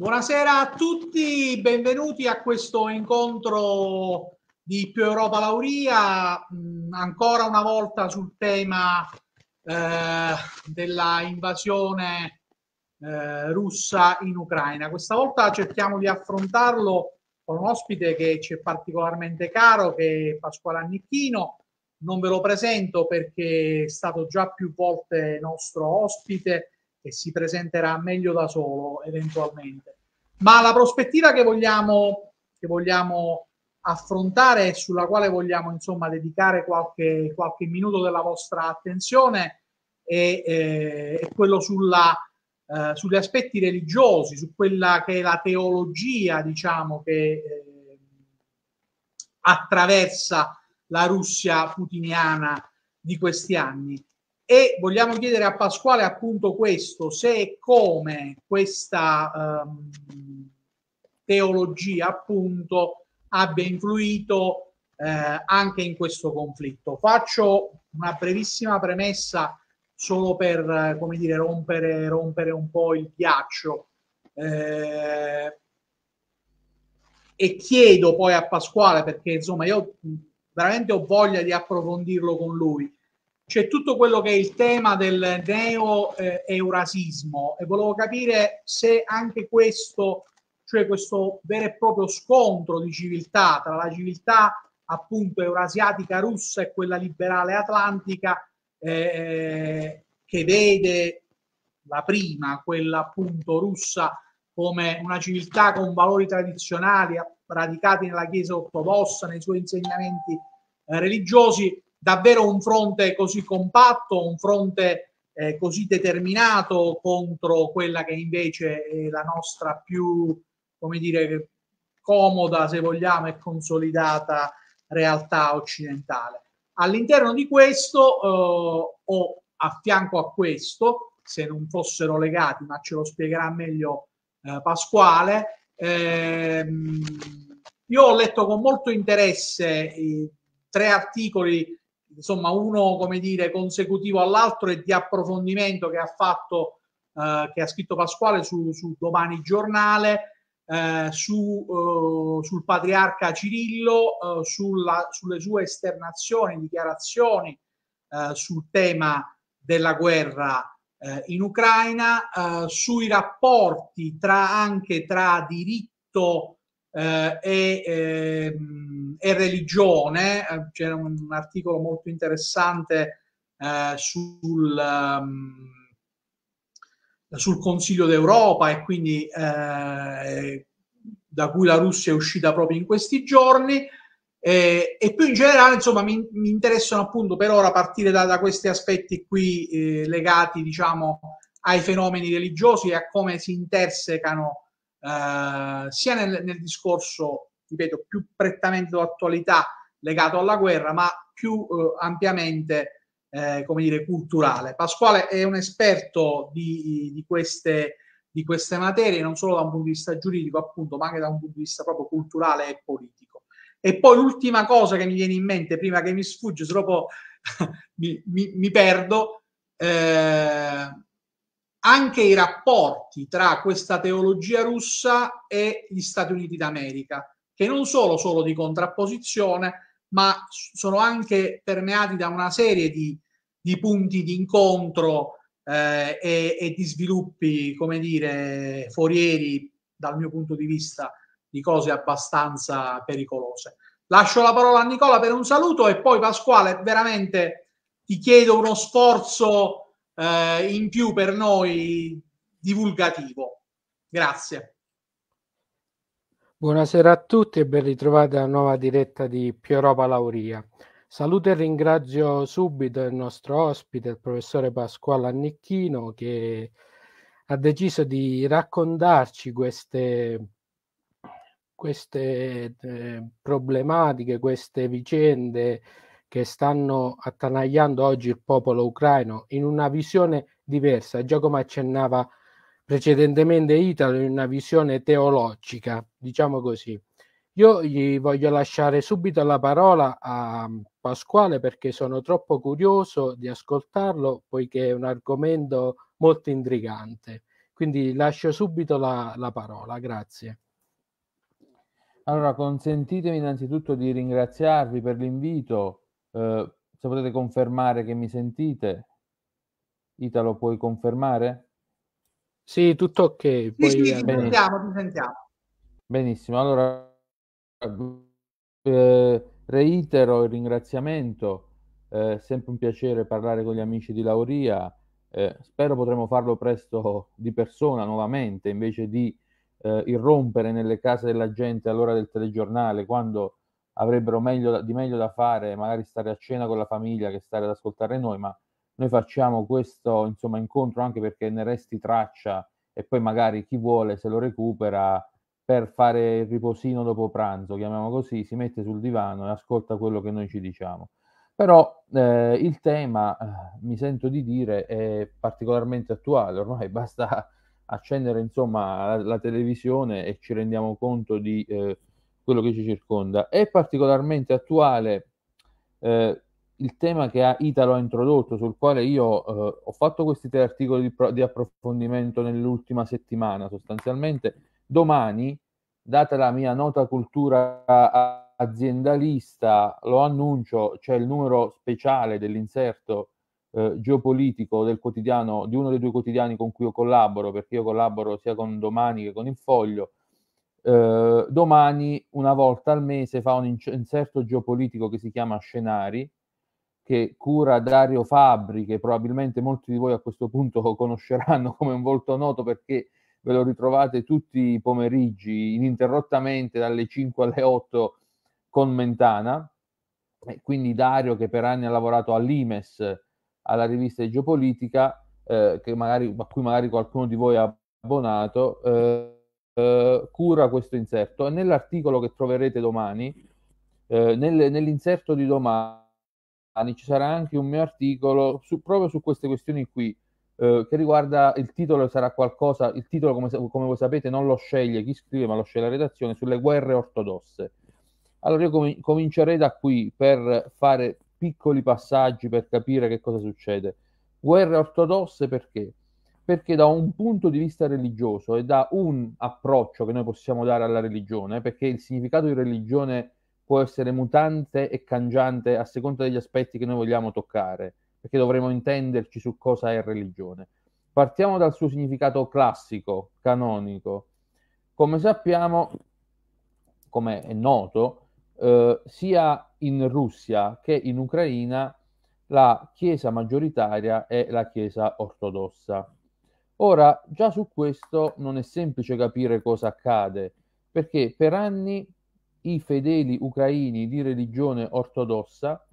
Buonasera a tutti, benvenuti a questo incontro di Più Europa Lauria, mm, ancora una volta sul tema eh, della invasione eh, russa in Ucraina. Questa volta cerchiamo di affrontarlo con un ospite che ci è particolarmente caro, che è Pasquale Annicchino. Non ve lo presento perché è stato già più volte nostro ospite che si presenterà meglio da solo eventualmente. Ma la prospettiva che vogliamo, che vogliamo affrontare e sulla quale vogliamo insomma dedicare qualche, qualche minuto della vostra attenzione è, eh, è quello sulla, eh, sugli aspetti religiosi, su quella che è la teologia diciamo che eh, attraversa la Russia putiniana di questi anni e vogliamo chiedere a Pasquale appunto questo, se e come questa um, teologia appunto abbia influito eh, anche in questo conflitto. Faccio una brevissima premessa solo per, come dire, rompere, rompere un po' il ghiaccio. Eh, e chiedo poi a Pasquale perché insomma io veramente ho voglia di approfondirlo con lui c'è tutto quello che è il tema del neo-eurasismo eh, e volevo capire se anche questo, cioè questo vero e proprio scontro di civiltà tra la civiltà appunto eurasiatica russa e quella liberale atlantica eh, che vede la prima, quella appunto russa, come una civiltà con valori tradizionali radicati nella Chiesa ortodossa, nei suoi insegnamenti eh, religiosi, davvero un fronte così compatto, un fronte eh, così determinato contro quella che invece è la nostra più, come dire, comoda, se vogliamo, e consolidata realtà occidentale. All'interno di questo eh, o a fianco a questo, se non fossero legati, ma ce lo spiegherà meglio eh, Pasquale, ehm, io ho letto con molto interesse eh, tre articoli insomma uno come dire consecutivo all'altro e di approfondimento che ha fatto eh, che ha scritto Pasquale su, su Domani Giornale eh, su, eh, sul patriarca Cirillo eh, sulla, sulle sue esternazioni dichiarazioni eh, sul tema della guerra eh, in Ucraina sui rapporti tra anche tra diritto eh, e, ehm, e, religione. Eh, c'era un articolo molto interessante eh, sul, um, sul, Consiglio d'Europa e quindi eh, da cui la Russia è uscita proprio in questi giorni. Eh, e più in generale, insomma, mi, mi, interessano appunto per ora partire da, da questi aspetti qui eh, legati, diciamo, ai fenomeni religiosi e a come si intersecano eh, sia nel, nel, discorso, ripeto, più prettamente d'attualità legato alla guerra, ma più eh, ampiamente, eh, come dire, culturale. Pasquale è un esperto di, di, queste, di queste materie, non solo da un punto di vista giuridico, appunto, ma anche da un punto di vista proprio culturale e politico. E poi l'ultima cosa che mi viene in mente, prima che mi sfugge, troppo mi, mi, mi perdo, eh, anche i rapporti tra questa teologia russa e gli Stati Uniti d'America, che non sono solo di contrapposizione, ma sono anche permeati da una serie di, di punti di incontro eh, e, e, di sviluppi, come dire, forieri dal mio punto di vista di cose abbastanza pericolose. Lascio la parola a Nicola per un saluto e poi Pasquale, veramente ti chiedo uno sforzo eh, in più per noi divulgativo. Grazie. Buonasera a tutti e ben ritrovati alla nuova diretta di Più Europa Lauria. Saluto e ringrazio subito il nostro ospite, il professore Pasquale Annicchino, che ha deciso di raccontarci queste, queste eh, problematiche, queste vicende che stanno attanagliando oggi il popolo ucraino in una visione diversa, già come accennava precedentemente Italo, in una visione teologica, diciamo così. Io gli voglio lasciare subito la parola a Pasquale perché sono troppo curioso di ascoltarlo, poiché è un argomento molto intrigante. Quindi lascio subito la, la parola, grazie. Allora, consentitemi innanzitutto di ringraziarvi per l'invito Ehm, se potete confermare che mi sentite, Italo, puoi confermare? Sì, tutto ok. Sì, Poi, sì, eh, ti sentiamo, ti sentiamo. Benissimo, allora eh, reitero il ringraziamento, è eh, sempre un piacere parlare con gli amici di Lauria, eh, spero potremo farlo presto di persona nuovamente, invece di eh, irrompere nelle case della gente all'ora del telegiornale, quando avrebbero meglio, di meglio da fare, magari stare a cena con la famiglia che stare ad ascoltare noi, ma noi facciamo questo insomma, incontro anche perché ne resti traccia e poi magari chi vuole se lo recupera per fare il riposino dopo pranzo, chiamiamo così, si mette sul divano e ascolta quello che noi ci diciamo. Però eh, il tema, eh, mi sento di dire, è particolarmente attuale, ormai basta accendere insomma, la, la televisione e ci rendiamo conto di eh, quello che ci circonda. È particolarmente attuale eh, il tema che Italo ha introdotto, sul quale io eh, ho fatto questi tre articoli di, pro- di, approfondimento nell'ultima settimana sostanzialmente. Domani, data la mia nota cultura aziendalista, lo annuncio, c'è il numero speciale dell'inserto eh, geopolitico del quotidiano, di uno dei due quotidiani con cui io collaboro, perché io collaboro sia con Domani che con Il Foglio, eh, domani, una volta al mese, fa un inserto geopolitico che si chiama Scenari, che cura Dario Fabri, che probabilmente molti di voi a questo punto conosceranno come un volto noto perché ve lo ritrovate tutti i pomeriggi, ininterrottamente dalle 5 alle 8 con Mentana. E quindi Dario, che per anni ha lavorato all'IMES, alla rivista di Geopolitica, eh, magari, a cui magari qualcuno di voi ha abbonato, eh, eh, cura questo inserto. E nell'articolo che troverete domani, eh, nel, nell'inserto di domani, ci sarà anche un mio articolo su, proprio su queste questioni qui, eh, che riguarda il titolo, sarà qualcosa, il titolo come, come voi sapete non lo sceglie chi scrive, ma lo sceglie la redazione, sulle guerre ortodosse. Allora io com- comincerei da qui per fare piccoli passaggi per capire che cosa succede. Guerre ortodosse perché? perché da un punto di vista religioso e da un approccio che noi possiamo dare alla religione, perché il significato di religione può essere mutante e cangiante a seconda degli aspetti che noi vogliamo toccare, perché dovremo intenderci su cosa è religione. Partiamo dal suo significato classico, canonico. Come sappiamo, come è noto, eh, sia in Russia che in Ucraina la chiesa maggioritaria è la chiesa ortodossa Ora, già su questo non è semplice capire cosa accade, perché per anni i fedeli ucraini di religione ortodossa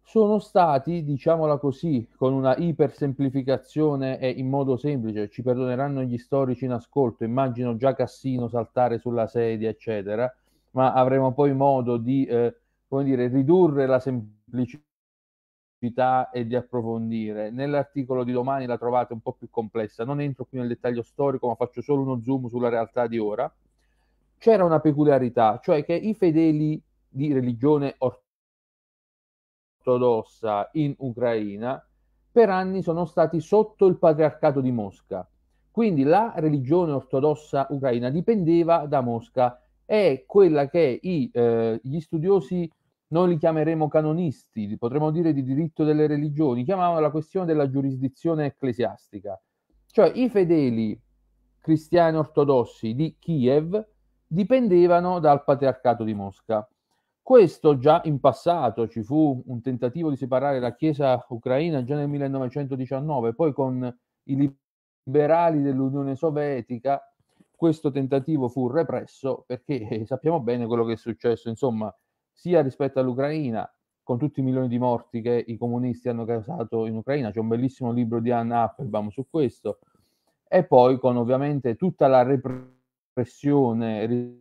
sono stati, diciamola così, con una ipersemplificazione e in modo semplice, ci perdoneranno gli storici in ascolto, immagino già Cassino saltare sulla sedia, eccetera, ma avremo poi modo di, eh, come dire, ridurre la semplicità e di approfondire. Nell'articolo di domani la trovate un po' più complessa, non entro qui nel dettaglio storico, ma faccio solo uno zoom sulla realtà di ora. C'era una peculiarità, cioè che i fedeli di religione ortodossa in Ucraina per anni sono stati sotto il patriarcato di Mosca. Quindi la religione ortodossa ucraina dipendeva da Mosca è quella che i, eh, gli studiosi noi li chiameremo canonisti, potremmo dire di diritto delle religioni, chiamavano la questione della giurisdizione ecclesiastica. Cioè i fedeli cristiani ortodossi di Kiev dipendevano dal patriarcato di Mosca. Questo già in passato ci fu un tentativo di separare la Chiesa ucraina già nel 1919, poi con i liberali dell'Unione Sovietica questo tentativo fu represso perché eh, sappiamo bene quello che è successo, insomma, sia rispetto all'Ucraina, con tutti i milioni di morti che i comunisti hanno causato in Ucraina. C'è un bellissimo libro di Anna Applebaum su questo. E poi con ovviamente tutta la repressione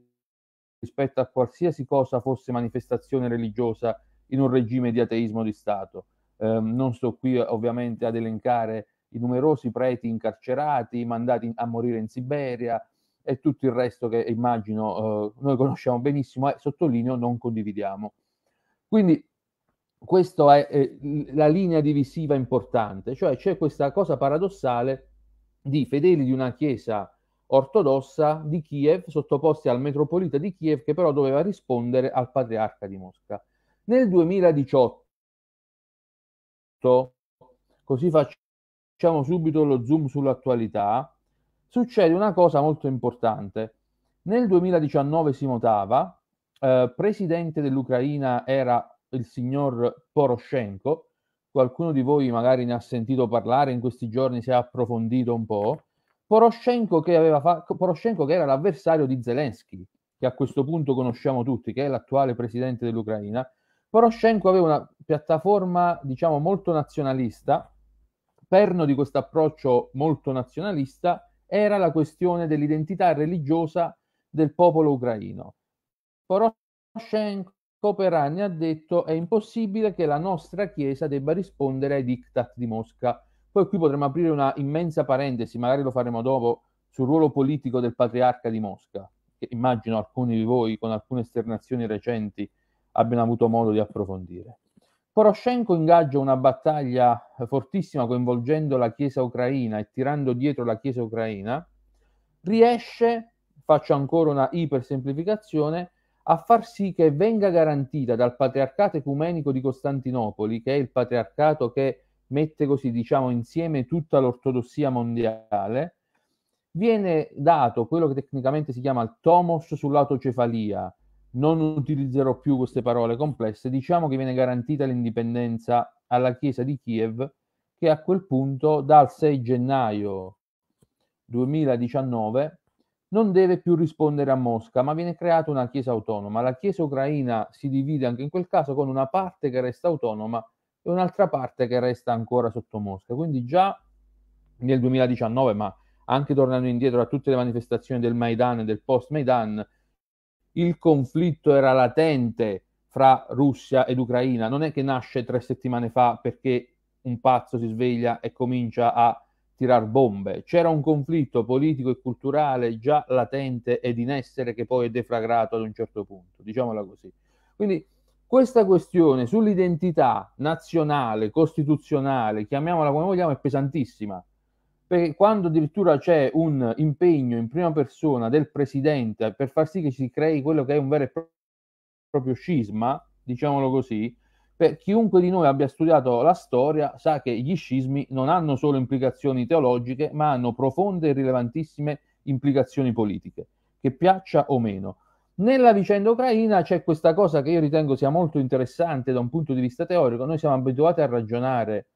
rispetto a qualsiasi cosa fosse manifestazione religiosa in un regime di ateismo di Stato. Eh, non sto qui ovviamente ad elencare i numerosi preti incarcerati, mandati a morire in Siberia, e tutto il resto che immagino eh, noi conosciamo benissimo e eh, sottolineo non condividiamo. Quindi questa è eh, la linea divisiva importante, cioè c'è questa cosa paradossale di fedeli di una chiesa ortodossa di Kiev, sottoposti al metropolita di Kiev, che però doveva rispondere al patriarca di Mosca. Nel 2018, così facciamo subito lo zoom sull'attualità, succede una cosa molto importante. Nel 2019 si notava, eh, presidente dell'Ucraina era il signor Poroshenko, qualcuno di voi magari ne ha sentito parlare in questi giorni, si è approfondito un po', Poroshenko che, fa- Poroshenko che era l'avversario di Zelensky, che a questo punto conosciamo tutti, che è l'attuale presidente dell'Ucraina, Poroshenko aveva una piattaforma, diciamo, molto nazionalista, perno di questo approccio molto nazionalista, era la questione dell'identità religiosa del popolo ucraino. Poroshenko per anni ha detto è impossibile che la nostra Chiesa debba rispondere ai diktat di Mosca. Poi qui potremmo aprire una immensa parentesi, magari lo faremo dopo, sul ruolo politico del patriarca di Mosca, che immagino alcuni di voi con alcune esternazioni recenti abbiano avuto modo di approfondire. Poroshenko ingaggia una battaglia fortissima coinvolgendo la Chiesa ucraina e tirando dietro la Chiesa ucraina, riesce, faccio ancora una ipersemplificazione, a far sì che venga garantita dal patriarcato ecumenico di Costantinopoli, che è il patriarcato che mette così, diciamo, insieme tutta l'ortodossia mondiale, viene dato quello che tecnicamente si chiama il tomos sull'autocefalia, non utilizzerò più queste parole complesse, diciamo che viene garantita l'indipendenza alla Chiesa di Kiev, che a quel punto dal 6 gennaio 2019 non deve più rispondere a Mosca, ma viene creata una Chiesa autonoma. La Chiesa ucraina si divide anche in quel caso con una parte che resta autonoma e un'altra parte che resta ancora sotto Mosca. Quindi già nel 2019, ma anche tornando indietro a tutte le manifestazioni del Maidan e del post-Maidan, il conflitto era latente fra Russia ed Ucraina, non è che nasce tre settimane fa perché un pazzo si sveglia e comincia a tirar bombe. C'era un conflitto politico e culturale già latente ed in essere che poi è deflagrato ad un certo punto, diciamola così. Quindi questa questione sull'identità nazionale, costituzionale, chiamiamola come vogliamo, è pesantissima perché quando addirittura c'è un impegno in prima persona del presidente per far sì che si crei quello che è un vero e proprio scisma, diciamolo così, per chiunque di noi abbia studiato la storia sa che gli scismi non hanno solo implicazioni teologiche, ma hanno profonde e rilevantissime implicazioni politiche, che piaccia o meno. Nella vicenda ucraina c'è questa cosa che io ritengo sia molto interessante da un punto di vista teorico. Noi siamo abituati a ragionare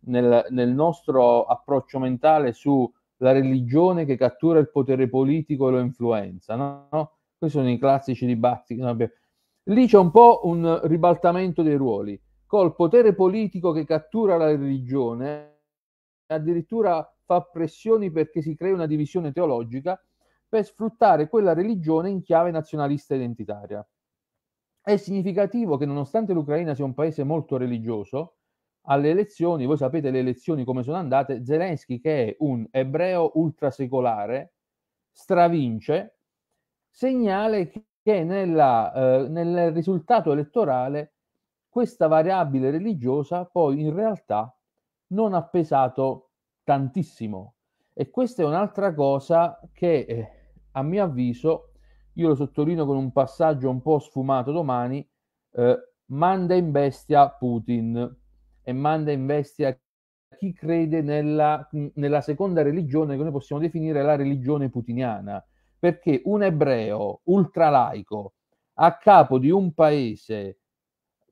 nel, nel nostro approccio mentale sulla religione che cattura il potere politico e lo influenza, no? no? Questi sono i classici dibattiti. No? Lì c'è un po' un ribaltamento dei ruoli, col potere politico che cattura la religione, addirittura fa pressioni perché si crea una divisione teologica per sfruttare quella religione in chiave nazionalista identitaria. È significativo che nonostante l'Ucraina sia un paese molto religioso, alle elezioni, voi sapete le elezioni come sono andate, Zelensky che è un ebreo ultrasecolare, stravince, segnale che nella, eh, nel risultato elettorale questa variabile religiosa poi in realtà non ha pesato tantissimo. E questa è un'altra cosa che eh, a mio avviso, io lo sottolineo con un passaggio un po' sfumato domani, eh, manda in bestia Putin e manda in bestia chi crede nella, nella seconda religione che noi possiamo definire la religione putiniana, perché un ebreo ultralaico a capo di un paese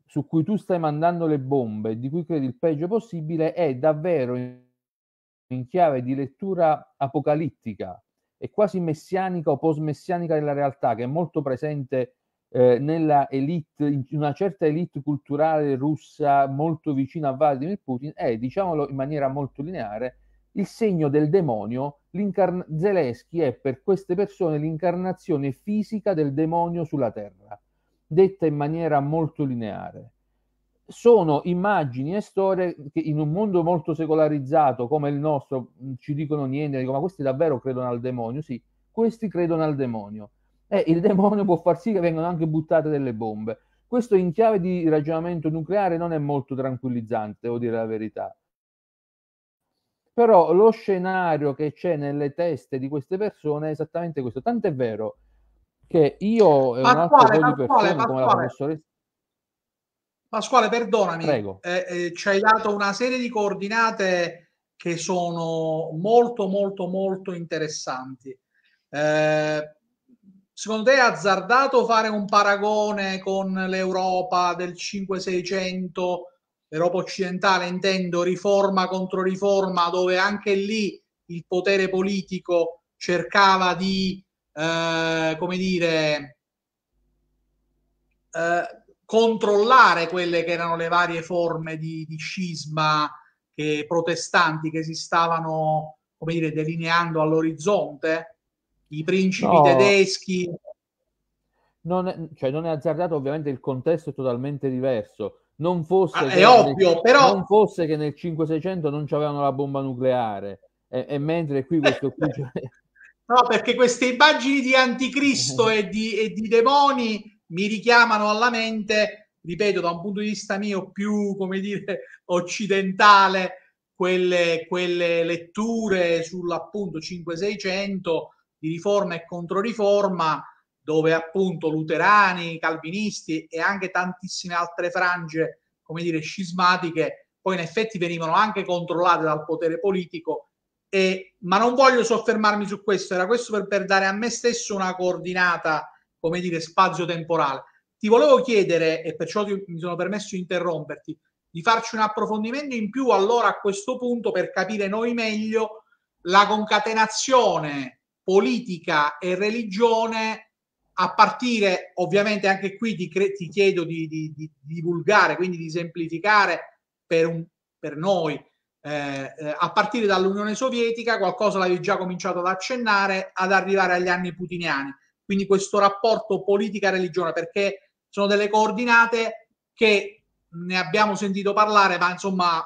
su cui tu stai mandando le bombe, di cui credi il peggio possibile, è davvero in chiave di lettura apocalittica e quasi messianica o post-messianica della realtà, che è molto presente eh, nella elite, una certa elite culturale russa molto vicina a Vladimir Putin è, diciamolo in maniera molto lineare, il segno del demonio. Zelensky è per queste persone l'incarnazione fisica del demonio sulla terra, detta in maniera molto lineare. Sono immagini e storie che in un mondo molto secolarizzato come il nostro mm, ci dicono niente, dico, ma questi davvero credono al demonio? Sì, questi credono al demonio e eh, il demonio può far sì che vengano anche buttate delle bombe. Questo in chiave di ragionamento nucleare non è molto tranquillizzante, devo dire la verità. Però lo scenario che c'è nelle teste di queste persone è esattamente questo. Tant'è vero che io e Pasquale, un altro po' di persone Pasquale. come la professoressa Pasquale, perdonami, eh, eh, ci hai dato una serie di coordinate che sono molto, molto, molto interessanti. Eh, Secondo te è azzardato fare un paragone con l'Europa del 5-600, l'Europa occidentale, intendo riforma contro riforma, dove anche lì il potere politico cercava di, eh, come dire, eh, controllare quelle che erano le varie forme di, di scisma che, protestanti che si stavano, come dire, delineando all'orizzonte? i principi no, tedeschi. Non è, cioè non è azzardato, ovviamente il contesto è totalmente diverso. Non fosse, ah, che, ovvio, nel, però... non fosse che nel 5600 non c'avevano la bomba nucleare e, e mentre qui questo qui... No, perché queste immagini di anticristo eh. e di, e di demoni mi richiamano alla mente, ripeto, da un punto di vista mio più, come dire, occidentale, quelle, quelle letture sull'appunto 5600 di riforma e controriforma, dove appunto luterani, calvinisti e anche tantissime altre frange, come dire, scismatiche, poi in effetti venivano anche controllate dal potere politico. E, ma non voglio soffermarmi su questo, era questo per, per dare a me stesso una coordinata, come dire, spazio-temporale. Ti volevo chiedere, e perciò ti, mi sono permesso di interromperti, di farci un approfondimento in più allora a questo punto per capire noi meglio la concatenazione politica e religione, a partire ovviamente anche qui ti, cre- ti chiedo di, di, di, divulgare, quindi di semplificare per, un, per noi, eh, eh, a partire dall'Unione Sovietica, qualcosa l'avevi già cominciato ad accennare, ad arrivare agli anni putiniani. Quindi questo rapporto politica-religione, perché sono delle coordinate che ne abbiamo sentito parlare, ma insomma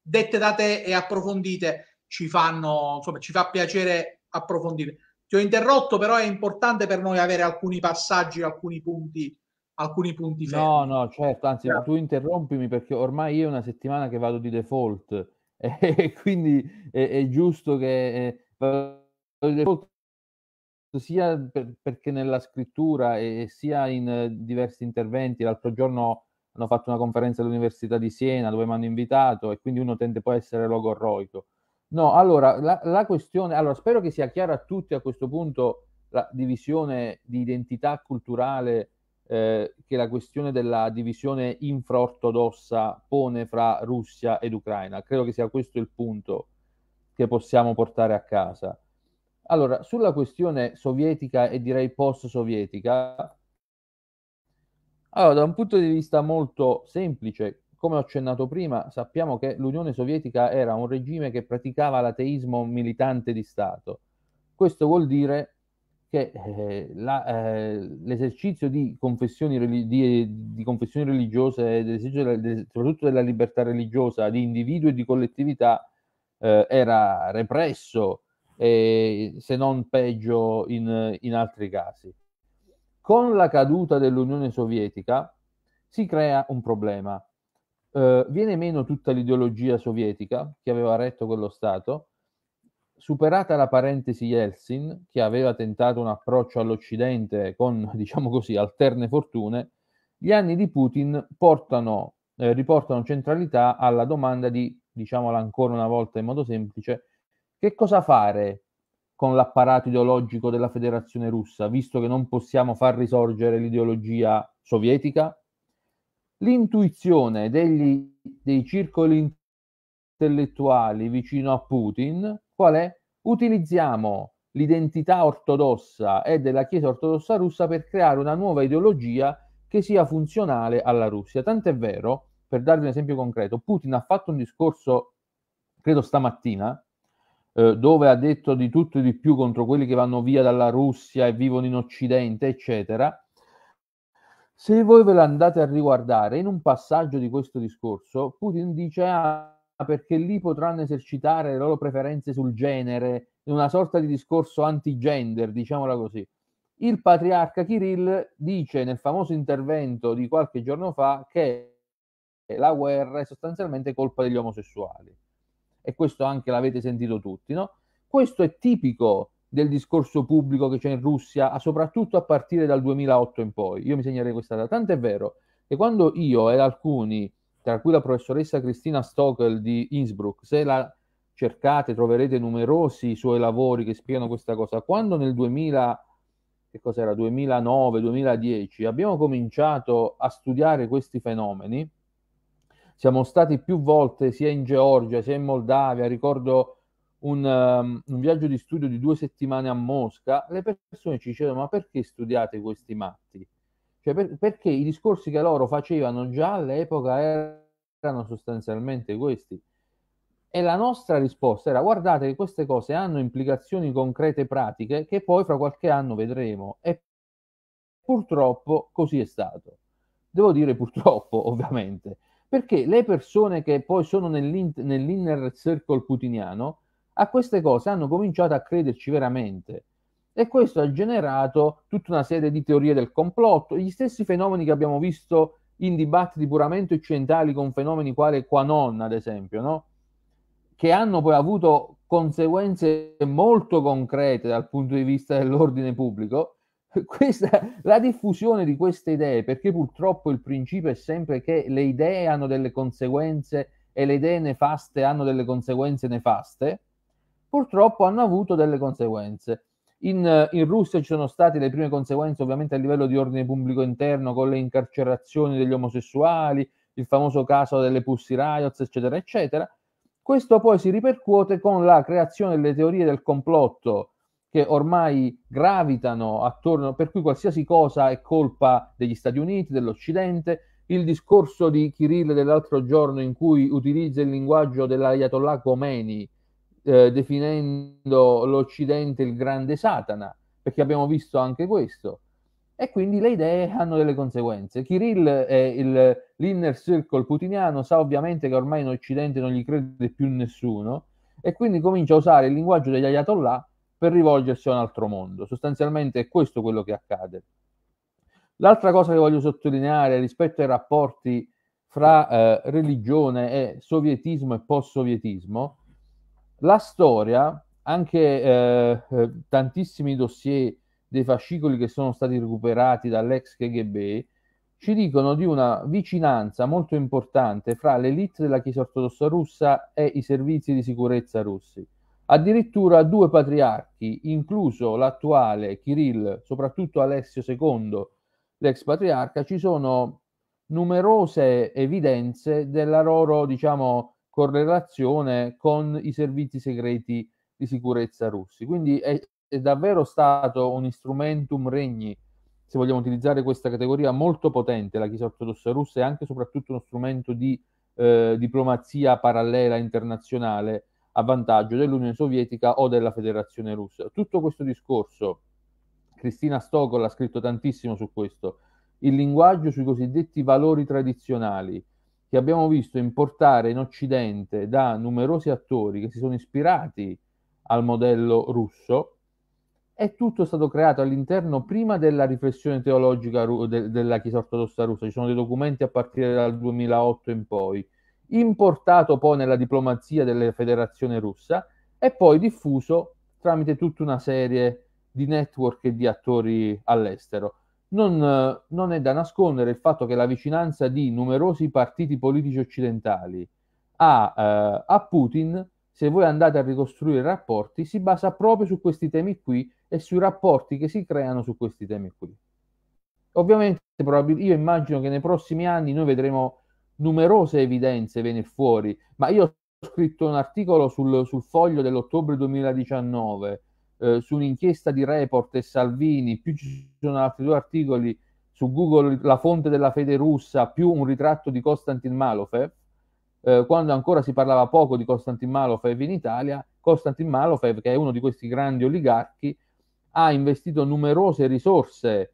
dette da te e approfondite ci fanno, insomma, ci fa piacere approfondire. Ti ho interrotto, però è importante per noi avere alcuni passaggi, alcuni punti, alcuni punti fermi. No, no, certo, anzi, certo. tu interrompimi perché ormai io è una settimana che vado di default e quindi è, è giusto che eh, vado di default sia per, perché nella scrittura e, sia in eh, diversi interventi. L'altro giorno hanno fatto una conferenza all'Università di Siena dove mi hanno invitato e quindi uno tende poi a essere logorroico. No, allora, la, la questione, allora, spero che sia chiara a tutti a questo punto la divisione di identità culturale eh, che la questione della divisione infraortodossa pone fra Russia ed Ucraina. Credo che sia questo il punto che possiamo portare a casa. Allora, sulla questione sovietica e direi post-sovietica, allora, da un punto di vista molto semplice, come ho accennato prima, sappiamo che l'Unione Sovietica era un regime che praticava l'ateismo militante di Stato. Questo vuol dire che eh, la, eh, l'esercizio di confessioni, di, di confessioni religiose, della, de, soprattutto della libertà religiosa di individui e di collettività, eh, era represso, se non peggio in, in altri casi. Con la caduta dell'Unione Sovietica si crea un problema eh, viene meno tutta l'ideologia sovietica che aveva retto quello Stato, superata la parentesi Yeltsin, che aveva tentato un approccio all'Occidente con, diciamo così, alterne fortune, gli anni di Putin portano, eh, riportano centralità alla domanda di, diciamola ancora una volta in modo semplice, che cosa fare con l'apparato ideologico della Federazione russa, visto che non possiamo far risorgere l'ideologia sovietica? l'intuizione degli, dei circoli intellettuali vicino a Putin qual è? Utilizziamo l'identità ortodossa e della Chiesa ortodossa russa per creare una nuova ideologia che sia funzionale alla Russia. Tant'è vero, per darvi un esempio concreto, Putin ha fatto un discorso, credo stamattina, eh, dove ha detto di tutto e di più contro quelli che vanno via dalla Russia e vivono in Occidente, eccetera, se voi ve la andate a riguardare, in un passaggio di questo discorso, Putin dice ah, perché lì potranno esercitare le loro preferenze sul genere, in una sorta di discorso anti-gender, diciamola così. Il patriarca Kirill dice nel famoso intervento di qualche giorno fa che la guerra è sostanzialmente colpa degli omosessuali. E questo anche l'avete sentito tutti, no? Questo è tipico del discorso pubblico che c'è in Russia, soprattutto a partire dal 2008 in poi. Io mi segnerei questa data. Tant'è vero che quando io e alcuni, tra cui la professoressa Cristina Stockel di Innsbruck, se la cercate troverete numerosi suoi lavori che spiegano questa cosa, quando nel 2000, 2009-2010 abbiamo cominciato a studiare questi fenomeni, siamo stati più volte sia in Georgia sia in Moldavia, ricordo un, um, un, viaggio di studio di due settimane a Mosca, le persone ci dicevano ma perché studiate questi matti? Cioè, per, perché i discorsi che loro facevano già all'epoca erano sostanzialmente questi. E la nostra risposta era guardate che queste cose hanno implicazioni concrete e pratiche che poi fra qualche anno vedremo. E purtroppo così è stato. Devo dire purtroppo, ovviamente, perché le persone che poi sono nell'in- nell'inner circle putiniano a queste cose hanno cominciato a crederci veramente. E questo ha generato tutta una serie di teorie del complotto, gli stessi fenomeni che abbiamo visto in dibattiti puramente occidentali con fenomeni quali Quanon, ad esempio, no? che hanno poi avuto conseguenze molto concrete dal punto di vista dell'ordine pubblico. Questa, la diffusione di queste idee, perché purtroppo il principio è sempre che le idee hanno delle conseguenze e le idee nefaste hanno delle conseguenze nefaste, purtroppo hanno avuto delle conseguenze. In, eh, in, Russia ci sono state le prime conseguenze ovviamente a livello di ordine pubblico interno con le incarcerazioni degli omosessuali, il famoso caso delle Pussy Riots, eccetera, eccetera. Questo poi si ripercuote con la creazione delle teorie del complotto che ormai gravitano attorno, per cui qualsiasi cosa è colpa degli Stati Uniti, dell'Occidente. Il discorso di Kirill dell'altro giorno in cui utilizza il linguaggio dell'Ayatollah Khomeini, eh, definendo l'Occidente il grande Satana, perché abbiamo visto anche questo. E quindi le idee hanno delle conseguenze. Kirill è il, l'inner circle putiniano sa ovviamente che ormai in Occidente non gli crede più nessuno e quindi comincia a usare il linguaggio degli ayatollah per rivolgersi a un altro mondo. Sostanzialmente è questo quello che accade. L'altra cosa che voglio sottolineare rispetto ai rapporti fra eh, religione e sovietismo e post-sovietismo la storia, anche eh, eh, tantissimi dossier dei fascicoli che sono stati recuperati dall'ex KGB, ci dicono di una vicinanza molto importante fra l'elite della Chiesa ortodossa russa e i servizi di sicurezza russi. Addirittura due patriarchi, incluso l'attuale Kirill, soprattutto Alessio II, l'ex patriarca, ci sono numerose evidenze della loro, diciamo, correlazione con i servizi segreti di sicurezza russi. Quindi è, è davvero stato un instrumentum regni, se vogliamo utilizzare questa categoria, molto potente la Chiesa ortodossa russa e anche e soprattutto uno strumento di eh, diplomazia parallela internazionale a vantaggio dell'Unione Sovietica o della Federazione Russa. Tutto questo discorso, Cristina Stokol ha scritto tantissimo su questo, il linguaggio sui cosiddetti valori tradizionali, che abbiamo visto importare in Occidente da numerosi attori che si sono ispirati al modello russo, è tutto stato creato all'interno prima della riflessione teologica ru- de- della Chiesa ortodossa russa, ci sono dei documenti a partire dal 2008 in poi, importato poi nella diplomazia della Federazione russa e poi diffuso tramite tutta una serie di network e di attori all'estero non, non è da nascondere il fatto che la vicinanza di numerosi partiti politici occidentali a, eh, a, Putin, se voi andate a ricostruire i rapporti, si basa proprio su questi temi qui e sui rapporti che si creano su questi temi qui. Ovviamente io immagino che nei prossimi anni noi vedremo numerose evidenze venire fuori, ma io ho scritto un articolo sul, sul foglio dell'ottobre 2019 eh, su un'inchiesta di Report e Salvini, più ci sono altri due articoli su Google La fonte della fede russa, più un ritratto di Konstantin Malofev, eh, quando ancora si parlava poco di Konstantin Malofev in Italia, Konstantin Malofev, che è uno di questi grandi oligarchi, ha investito numerose risorse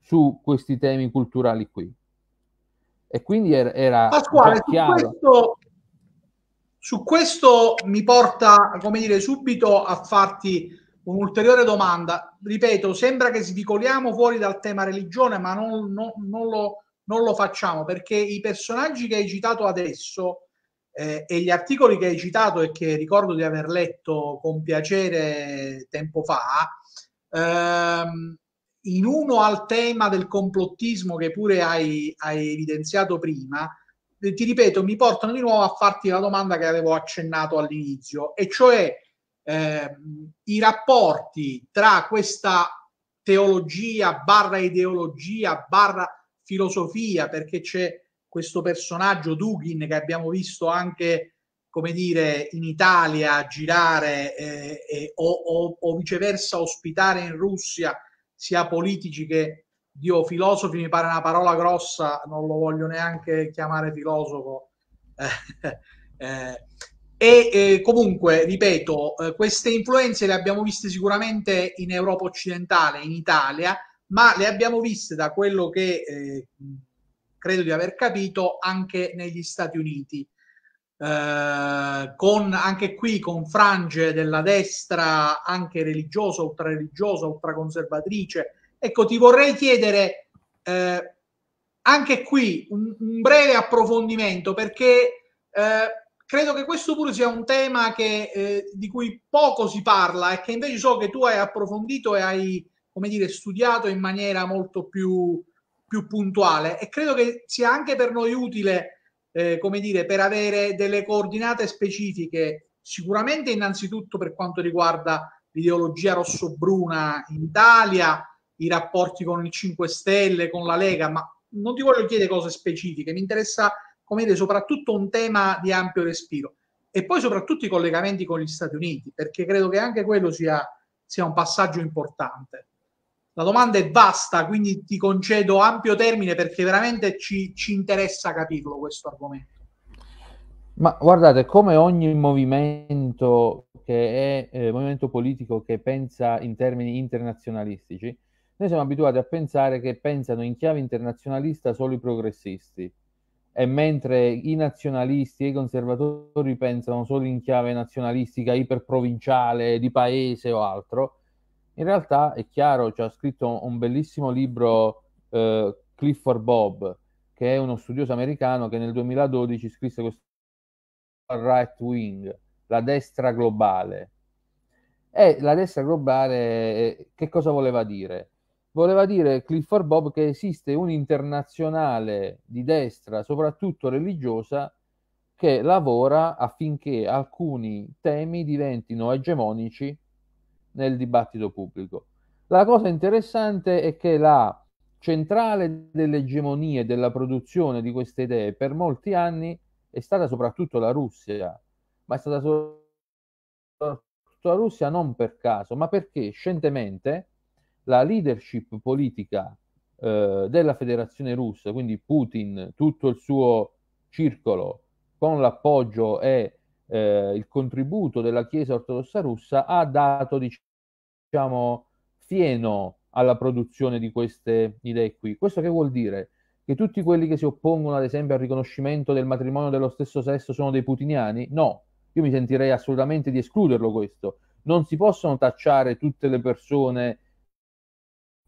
su questi temi culturali qui. E quindi era, era Pasquale, chiaro. Su questo, su questo mi porta, come dire, subito a farti Un'ulteriore domanda, ripeto, sembra che svicoliamo fuori dal tema religione, ma non, non, non, lo, non lo, facciamo perché i personaggi che hai citato adesso eh, e gli articoli che hai citato e che ricordo di aver letto con piacere tempo fa, ehm, in uno al tema del complottismo che pure hai, hai evidenziato prima, ti ripeto, mi portano di nuovo a farti la domanda che avevo accennato all'inizio, e cioè eh, i rapporti tra questa teologia barra ideologia barra filosofia, perché c'è questo personaggio Dugin che abbiamo visto anche, come dire, in Italia girare eh, eh, o, o, o viceversa ospitare in Russia sia politici che Dio filosofi mi pare una parola grossa, non lo voglio neanche chiamare filosofo. Eh, eh, e eh, comunque, ripeto, eh, queste influenze le abbiamo viste sicuramente in Europa occidentale, in Italia, ma le abbiamo viste da quello che eh, credo di aver capito anche negli Stati Uniti. Eh, con anche qui con frange della destra anche religiosa, ultrareligiosa, ultraconservatrice. Ecco, ti vorrei chiedere eh, anche qui un, un breve approfondimento perché eh, Credo che questo pure sia un tema che, eh, di cui poco si parla e che invece so che tu hai approfondito e hai come dire, studiato in maniera molto più, più puntuale e credo che sia anche per noi utile, eh, come dire, per avere delle coordinate specifiche, sicuramente innanzitutto per quanto riguarda l'ideologia rosso-bruna in Italia, i rapporti con il 5 Stelle, con la Lega, ma non ti voglio chiedere cose specifiche, mi interessa come dire, soprattutto un tema di ampio respiro. E poi soprattutto i collegamenti con gli Stati Uniti, perché credo che anche quello sia, sia un passaggio importante. La domanda è vasta, quindi ti concedo ampio termine perché veramente ci, ci interessa capirlo questo argomento. Ma guardate, come ogni movimento, che è, eh, movimento politico che pensa in termini internazionalistici, noi siamo abituati a pensare che pensano in chiave internazionalista solo i progressisti e mentre i nazionalisti e i conservatori pensano solo in chiave nazionalistica, iperprovinciale, di paese o altro, in realtà è chiaro, ci ha scritto un bellissimo libro eh, Clifford Bob, che è uno studioso americano che nel 2012 scrisse questo Right Wing, la destra globale. E la destra globale eh, che cosa voleva dire? voleva dire Clifford Bob che esiste un'internazionale di destra, soprattutto religiosa, che lavora affinché alcuni temi diventino egemonici nel dibattito pubblico. La cosa interessante è che la centrale delle egemonie della produzione di queste idee per molti anni è stata soprattutto la Russia, ma è stata soprattutto la Russia non per caso, ma perché scientemente la leadership politica eh, della federazione russa, quindi Putin, tutto il suo circolo, con l'appoggio e eh, il contributo della Chiesa ortodossa russa, ha dato, diciamo, fieno alla produzione di queste idee qui. Questo che vuol dire? Che tutti quelli che si oppongono, ad esempio, al riconoscimento del matrimonio dello stesso sesso sono dei putiniani? No, io mi sentirei assolutamente di escluderlo questo. Non si possono tacciare tutte le persone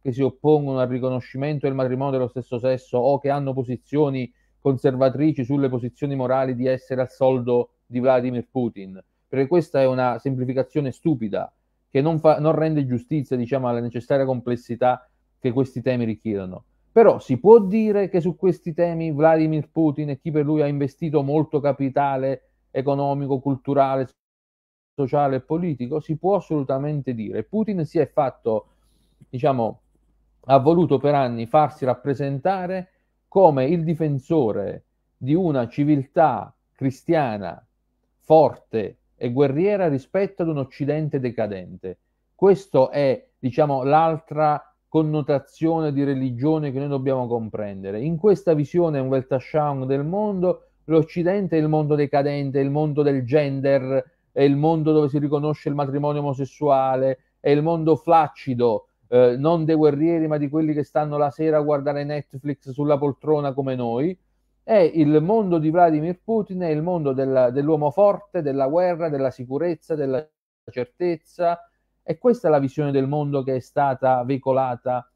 che si oppongono al riconoscimento del matrimonio dello stesso sesso o che hanno posizioni conservatrici sulle posizioni morali di essere al soldo di Vladimir Putin, perché questa è una semplificazione stupida che non, fa, non rende giustizia diciamo, alla necessaria complessità che questi temi richiedono. Però si può dire che su questi temi Vladimir Putin e chi per lui ha investito molto capitale economico, culturale, sociale e politico, si può assolutamente dire. Putin si è fatto, diciamo, ha voluto per anni farsi rappresentare come il difensore di una civiltà cristiana forte e guerriera rispetto ad un Occidente decadente. Questa è, diciamo, l'altra connotazione di religione che noi dobbiamo comprendere. In questa visione un Weltanschauung del mondo, l'Occidente è il mondo decadente, è il mondo del gender, è il mondo dove si riconosce il matrimonio omosessuale, è il mondo flaccido, eh, non dei guerrieri, ma di quelli che stanno la sera a guardare Netflix sulla poltrona come noi. È il mondo di Vladimir Putin è il mondo della, dell'uomo forte, della guerra, della sicurezza, della certezza. E questa è la visione del mondo che è stata veicolata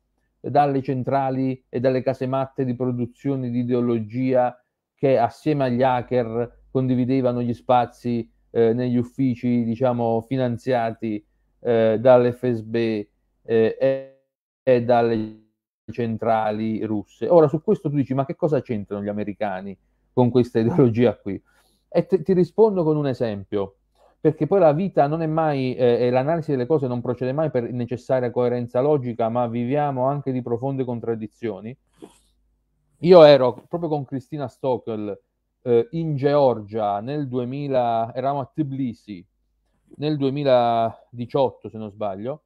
dalle centrali e dalle case matte di produzione di ideologia che assieme agli hacker condividevano gli spazi eh, negli uffici diciamo finanziati eh, dall'FSB eh, è, è, dalle centrali russe. Ora su questo tu dici ma che cosa c'entrano gli americani con questa ideologia qui? E te, ti rispondo con un esempio, perché poi la vita non è mai, eh, e l'analisi delle cose non procede mai per necessaria coerenza logica, ma viviamo anche di profonde contraddizioni. Io ero proprio con Cristina Stockel eh, in Georgia nel 2000, eravamo a Tbilisi nel 2018 se non sbaglio,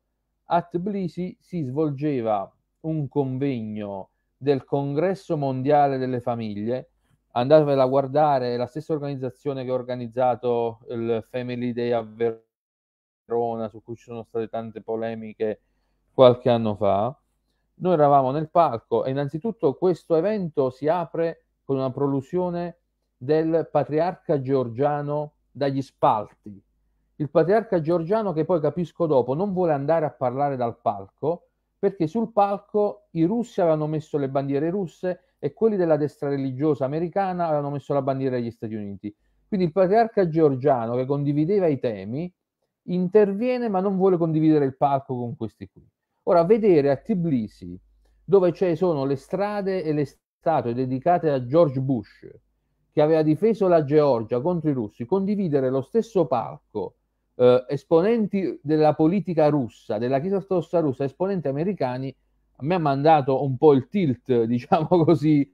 a Tbilisi si svolgeva un convegno del Congresso Mondiale delle Famiglie. Andatevela a guardare, è la stessa organizzazione che ha organizzato il Family Day a Verona, su cui ci sono state tante polemiche qualche anno fa. Noi eravamo nel palco e innanzitutto questo evento si apre con una prolusione del patriarca georgiano dagli spalti il patriarca Giorgiano, che poi capisco dopo, non vuole andare a parlare dal palco perché sul palco i russi avevano messo le bandiere russe e quelli della destra religiosa americana avevano messo la bandiera degli Stati Uniti. Quindi il patriarca Giorgiano, che condivideva i temi, interviene ma non vuole condividere il palco con questi qui. Ora, vedere a Tbilisi, dove ci sono le strade e le statue dedicate a George Bush, che aveva difeso la Georgia contro i russi, condividere lo stesso palco eh, esponenti della politica russa, della Chiesa ortodossa russa, esponenti americani, a me ha mandato un po' il tilt, diciamo così,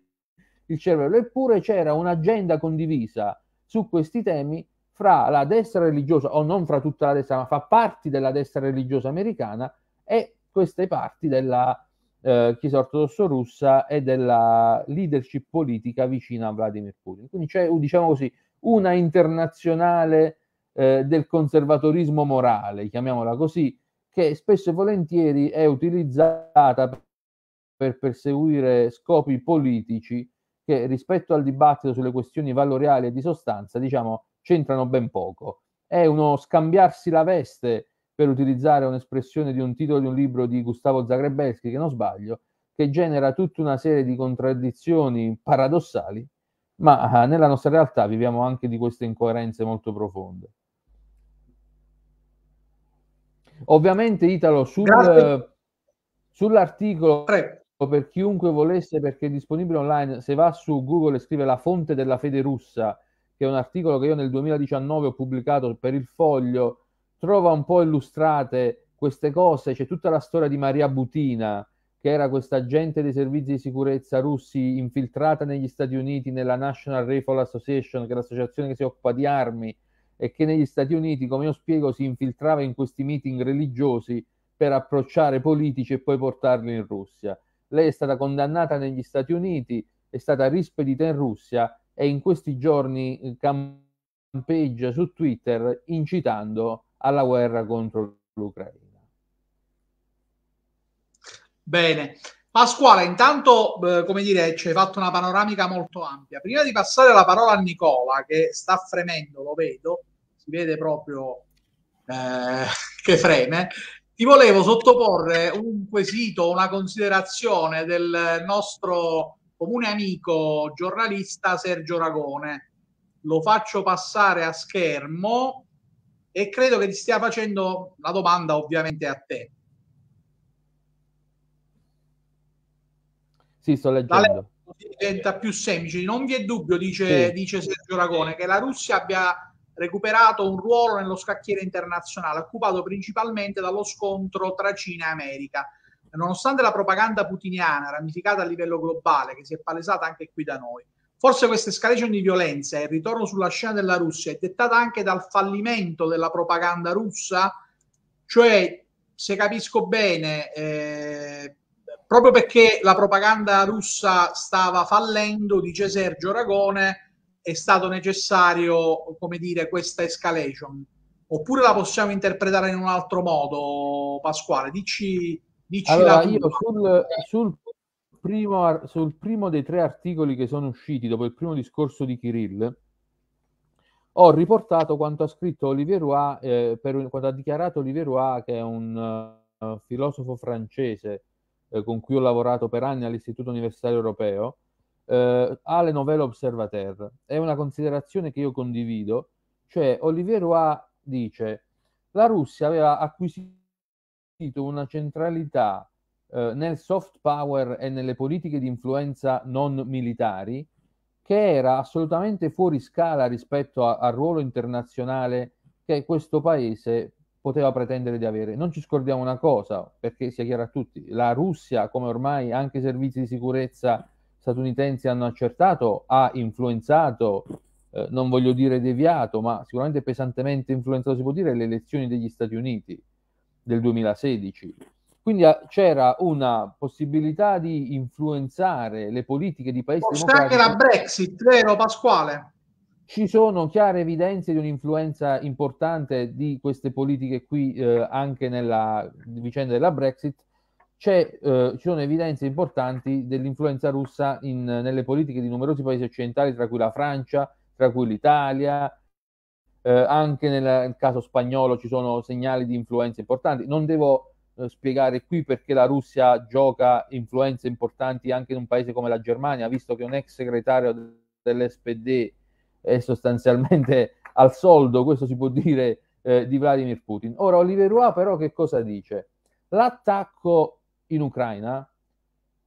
il cervello. Eppure c'era un'agenda condivisa su questi temi fra la destra religiosa, o non fra tutta la destra, ma fa parte della destra religiosa americana e queste parti della eh, Chiesa ortodossa russa e della leadership politica vicina a Vladimir Putin. Quindi c'è, diciamo così, una internazionale eh, del conservatorismo morale, chiamiamola così, che spesso e volentieri è utilizzata per perseguire scopi politici che rispetto al dibattito sulle questioni valoriali e di sostanza, diciamo, c'entrano ben poco. È uno scambiarsi la veste per utilizzare un'espressione di un titolo di un libro di Gustavo Zagrebelsky, che non sbaglio, che genera tutta una serie di contraddizioni paradossali, ma eh, nella nostra realtà viviamo anche di queste incoerenze molto profonde. Ovviamente Italo sul, sull'articolo Prego. per chiunque volesse perché è disponibile online, se va su Google e scrive la fonte della fede russa, che è un articolo che io nel 2019 ho pubblicato per il foglio, trova un po' illustrate queste cose, c'è tutta la storia di Maria Butina, che era questa agente dei servizi di sicurezza russi infiltrata negli Stati Uniti nella National Rifle Association, che è l'associazione che si occupa di armi, e che negli Stati Uniti, come io spiego, si infiltrava in questi meeting religiosi per approcciare politici e poi portarli in Russia. Lei è stata condannata negli Stati Uniti, è stata rispedita in Russia e in questi giorni campeggia su Twitter incitando alla guerra contro l'Ucraina. Bene. Pasquale, intanto, eh, come dire, ci hai fatto una panoramica molto ampia. Prima di passare la parola a Nicola, che sta fremendo, lo vedo, vede proprio eh, che freme, ti volevo sottoporre un quesito, una considerazione del nostro comune amico giornalista Sergio Ragone. Lo faccio passare a schermo e credo che ti stia facendo la domanda ovviamente a te. Sì, sto leggendo. diventa più semplice. Non vi è dubbio, dice, sì. dice Sergio Ragone, che la Russia abbia recuperato un ruolo nello scacchiere internazionale, occupato principalmente dallo scontro tra Cina e America. Nonostante la propaganda putiniana ramificata a livello globale, che si è palesata anche qui da noi, forse questa escalation di violenza e il ritorno sulla scena della Russia è dettata anche dal fallimento della propaganda russa, cioè, se capisco bene, eh, proprio perché la propaganda russa stava fallendo, dice Sergio Ragone, è stato necessario, come dire, questa escalation? Oppure la possiamo interpretare in un altro modo, Pasquale? Dici, dici allora, io sul, sul, primo, sul primo dei tre articoli che sono usciti dopo il primo discorso di Kirill, ho riportato quanto ha scritto Olivier eh, per, quanto ha dichiarato Olivier Roy, che è un uh, filosofo francese eh, con cui ho lavorato per anni all'Istituto Universitario Europeo, eh, alle novelle Observateur. È una considerazione che io condivido, cioè Olivier Roy dice la Russia aveva acquisito una centralità eh, nel soft power e nelle politiche di influenza non militari che era assolutamente fuori scala rispetto a, al ruolo internazionale che questo paese poteva pretendere di avere. Non ci scordiamo una cosa, perché sia chiaro a tutti, la Russia, come ormai anche i servizi di sicurezza statunitensi hanno accertato ha influenzato, eh, non voglio dire deviato, ma sicuramente pesantemente influenzato, si può dire, le elezioni degli Stati Uniti del 2016. Quindi a, ah, c'era una possibilità di influenzare le politiche di paesi Forse democratici. Forse anche la Brexit, vero Pasquale? Ci sono chiare evidenze di un'influenza importante di queste politiche qui eh, anche nella vicenda della Brexit, eh, ci sono evidenze importanti dell'influenza russa in, nelle politiche di numerosi paesi occidentali, tra cui la Francia, tra cui l'Italia, eh, anche nel caso spagnolo ci sono segnali di influenza importanti. Non devo eh, spiegare qui perché la Russia gioca influenze importanti anche in un paese come la Germania, visto che un ex segretario dell'SPD è sostanzialmente al soldo, questo si può dire, eh, di Vladimir Putin. Ora, Oliveroa però che cosa dice? L'attacco in Ucraina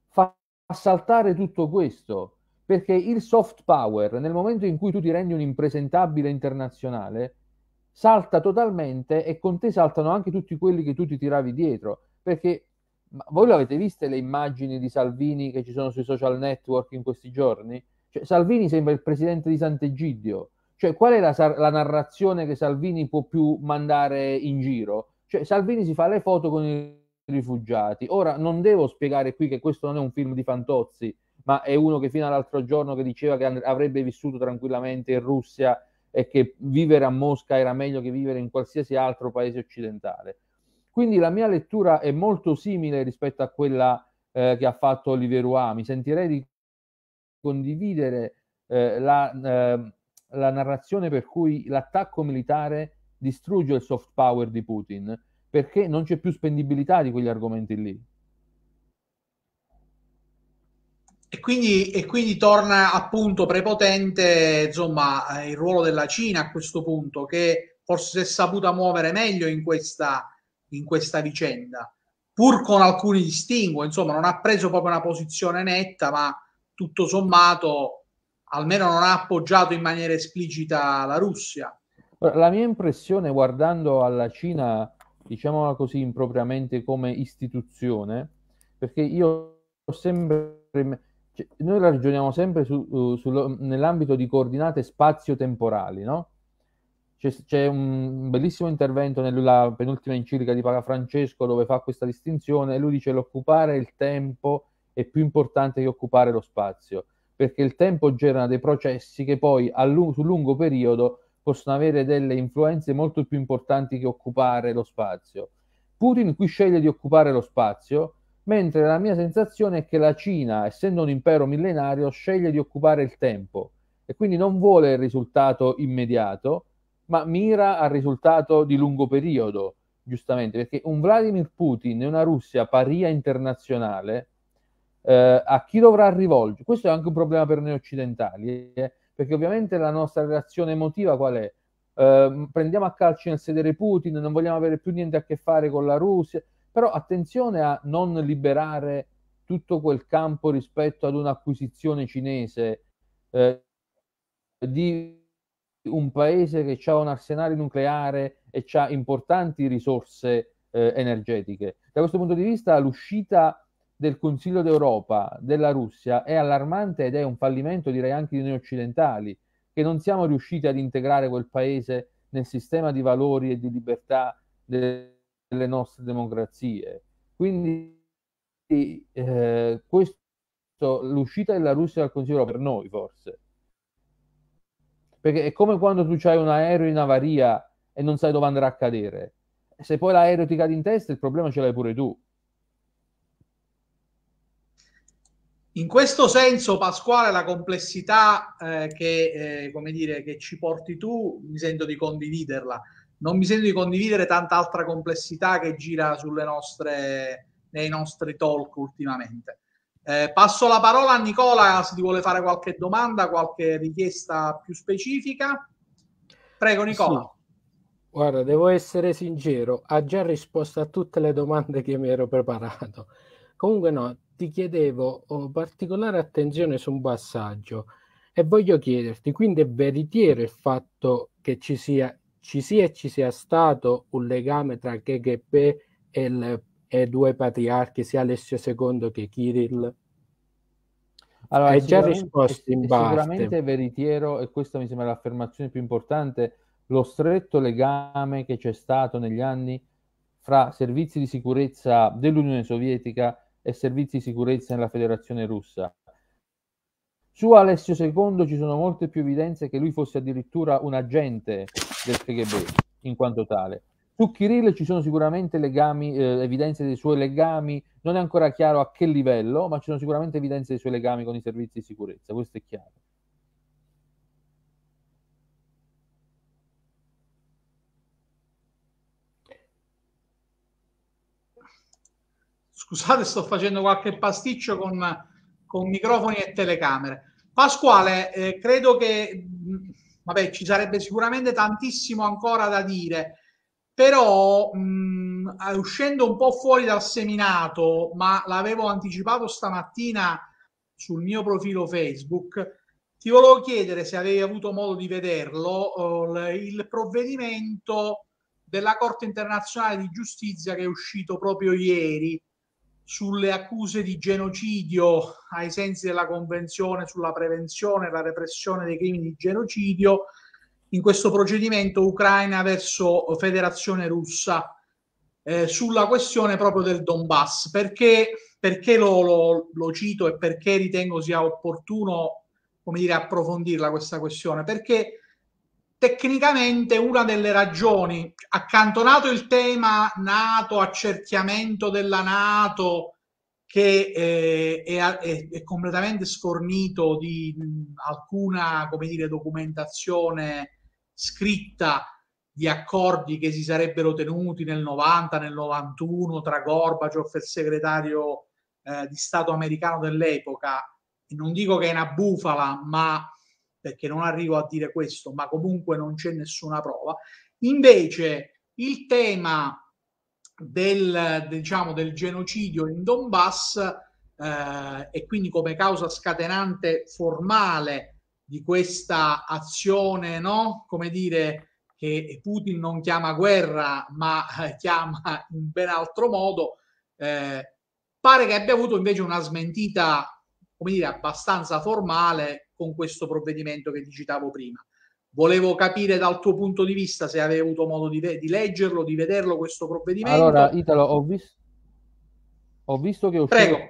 fa saltare tutto questo, perché il soft power, nel momento in cui tu ti rendi un impresentabile internazionale, salta totalmente e con te saltano anche tutti quelli che tu ti tiravi dietro, perché voi l'avete viste le immagini di Salvini che ci sono sui social network in questi giorni? Cioè, Salvini sembra il presidente di Sant'Egidio, cioè qual è la, la, narrazione che Salvini può più mandare in giro? Cioè, Salvini si fa le foto con il rifugiati. Ora non devo spiegare qui che questo non è un film di Fantozzi, ma è uno che fino all'altro giorno che diceva che avrebbe vissuto tranquillamente in Russia e che vivere a Mosca era meglio che vivere in qualsiasi altro paese occidentale. Quindi la mia lettura è molto simile rispetto a quella eh, che ha fatto Oliveira. Mi sentirei di condividere eh, la, eh, la narrazione per cui l'attacco militare distrugge il soft power di Putin perché non c'è più spendibilità di quegli argomenti lì. E quindi, e quindi, torna appunto prepotente insomma, eh, il ruolo della Cina a questo punto, che forse si è saputa muovere meglio in questa, in questa vicenda, pur con alcuni distinguo, insomma non ha preso proprio una posizione netta, ma tutto sommato almeno non ha appoggiato in maniera esplicita la Russia. La mia impressione guardando alla Cina diciamola così impropriamente, come istituzione, perché io ho sempre... Cioè, noi ragioniamo sempre su, uh, sul, nell'ambito di coordinate spazio-temporali, no? C'è, c'è, un bellissimo intervento nella penultima enciclica di Papa Francesco dove fa questa distinzione e lui dice l'occupare il tempo è più importante che occupare lo spazio, perché il tempo genera dei processi che poi a lungo, sul lungo periodo possono avere delle influenze molto più importanti che occupare lo spazio. Putin qui sceglie di occupare lo spazio, mentre la mia sensazione è che la Cina, essendo un impero millenario, sceglie di occupare il tempo e quindi non vuole il risultato immediato, ma mira al risultato di lungo periodo, giustamente, perché un Vladimir Putin e una Russia paria internazionale, eh, a chi dovrà rivolgere? Questo è anche un problema per noi occidentali. Eh? perché ovviamente la nostra reazione emotiva qual è? Eh, prendiamo a calcio nel sedere Putin, non vogliamo avere più niente a che fare con la Russia, però attenzione a non liberare tutto quel campo rispetto ad un'acquisizione cinese eh, di un paese che ha un arsenale nucleare e ha importanti risorse eh, energetiche. Da questo punto di vista l'uscita del Consiglio d'Europa della Russia è allarmante ed è un fallimento direi anche di noi occidentali, che non siamo riusciti ad integrare quel paese nel sistema di valori e di libertà delle nostre democrazie. Quindi eh, questo, l'uscita della Russia dal Consiglio d'Europa per noi forse. Perché è come quando tu hai un aereo in avaria e non sai dove andrà a cadere. Se poi l'aereo ti cade in testa, il problema ce l'hai pure tu. In questo senso, Pasquale, la complessità eh, che, eh, come dire, che ci porti tu, mi sento di condividerla. Non mi sento di condividere tanta altra complessità che gira sulle nostre, nei nostri talk ultimamente. Eh, passo la parola a Nicola se ti vuole fare qualche domanda, qualche richiesta più specifica. Prego Nicola. Sì. Guarda, devo essere sincero, ha già risposto a tutte le domande che mi ero preparato. Comunque no, ti chiedevo oh, particolare attenzione su un passaggio e voglio chiederti, quindi è veritiero il fatto che ci sia, ci sia e ci sia stato un legame tra KGB e, e due patriarchi, sia Alessio II che Kirill? Allora, Hai già risposto in base. Sicuramente è veritiero, e questa mi sembra l'affermazione più importante, lo stretto legame che c'è stato negli anni fra servizi di sicurezza dell'Unione Sovietica e servizi di sicurezza nella federazione russa. Su Alessio II ci sono molte più evidenze che lui fosse addirittura un agente del KGB in quanto tale. Su Kirill ci sono sicuramente legami, eh, evidenze dei suoi legami, non è ancora chiaro a che livello, ma ci sono sicuramente evidenze dei suoi legami con i servizi di sicurezza, questo è chiaro. Scusate, sto facendo qualche pasticcio con, con microfoni e telecamere. Pasquale, eh, credo che mh, vabbè, ci sarebbe sicuramente tantissimo ancora da dire, però mh, eh, uscendo un po' fuori dal seminato, ma l'avevo anticipato stamattina sul mio profilo Facebook, ti volevo chiedere se avevi avuto modo di vederlo eh, il provvedimento della Corte internazionale di giustizia che è uscito proprio ieri sulle accuse di genocidio ai sensi della Convenzione sulla prevenzione e la repressione dei crimini di genocidio in questo procedimento Ucraina verso Federazione Russa eh, sulla questione proprio del Donbass. Perché, perché lo, lo, lo, cito e perché ritengo sia opportuno come dire, approfondirla questa questione? Perché tecnicamente una delle ragioni, accantonato il tema NATO, accerchiamento della NATO, che eh, è, è, è, completamente sfornito di mh, alcuna come dire, documentazione scritta di accordi che si sarebbero tenuti nel 90, nel 91 tra Gorbaciov e il segretario eh, di Stato americano dell'epoca. non dico che è una bufala, ma perché non arrivo a dire questo, ma comunque non c'è nessuna prova. Invece il tema del, diciamo, del genocidio in Donbass eh, e quindi come causa scatenante formale di questa azione, no? come dire, che Putin non chiama guerra ma eh, chiama in ben altro modo, eh, pare che abbia avuto invece una smentita, come dire, abbastanza formale con questo provvedimento che ti citavo prima. Volevo capire dal tuo punto di vista se avevi avuto modo di, ve- di leggerlo, di vederlo questo provvedimento. Allora, Italo, ho, vis- ho visto che ho uscito Prego. il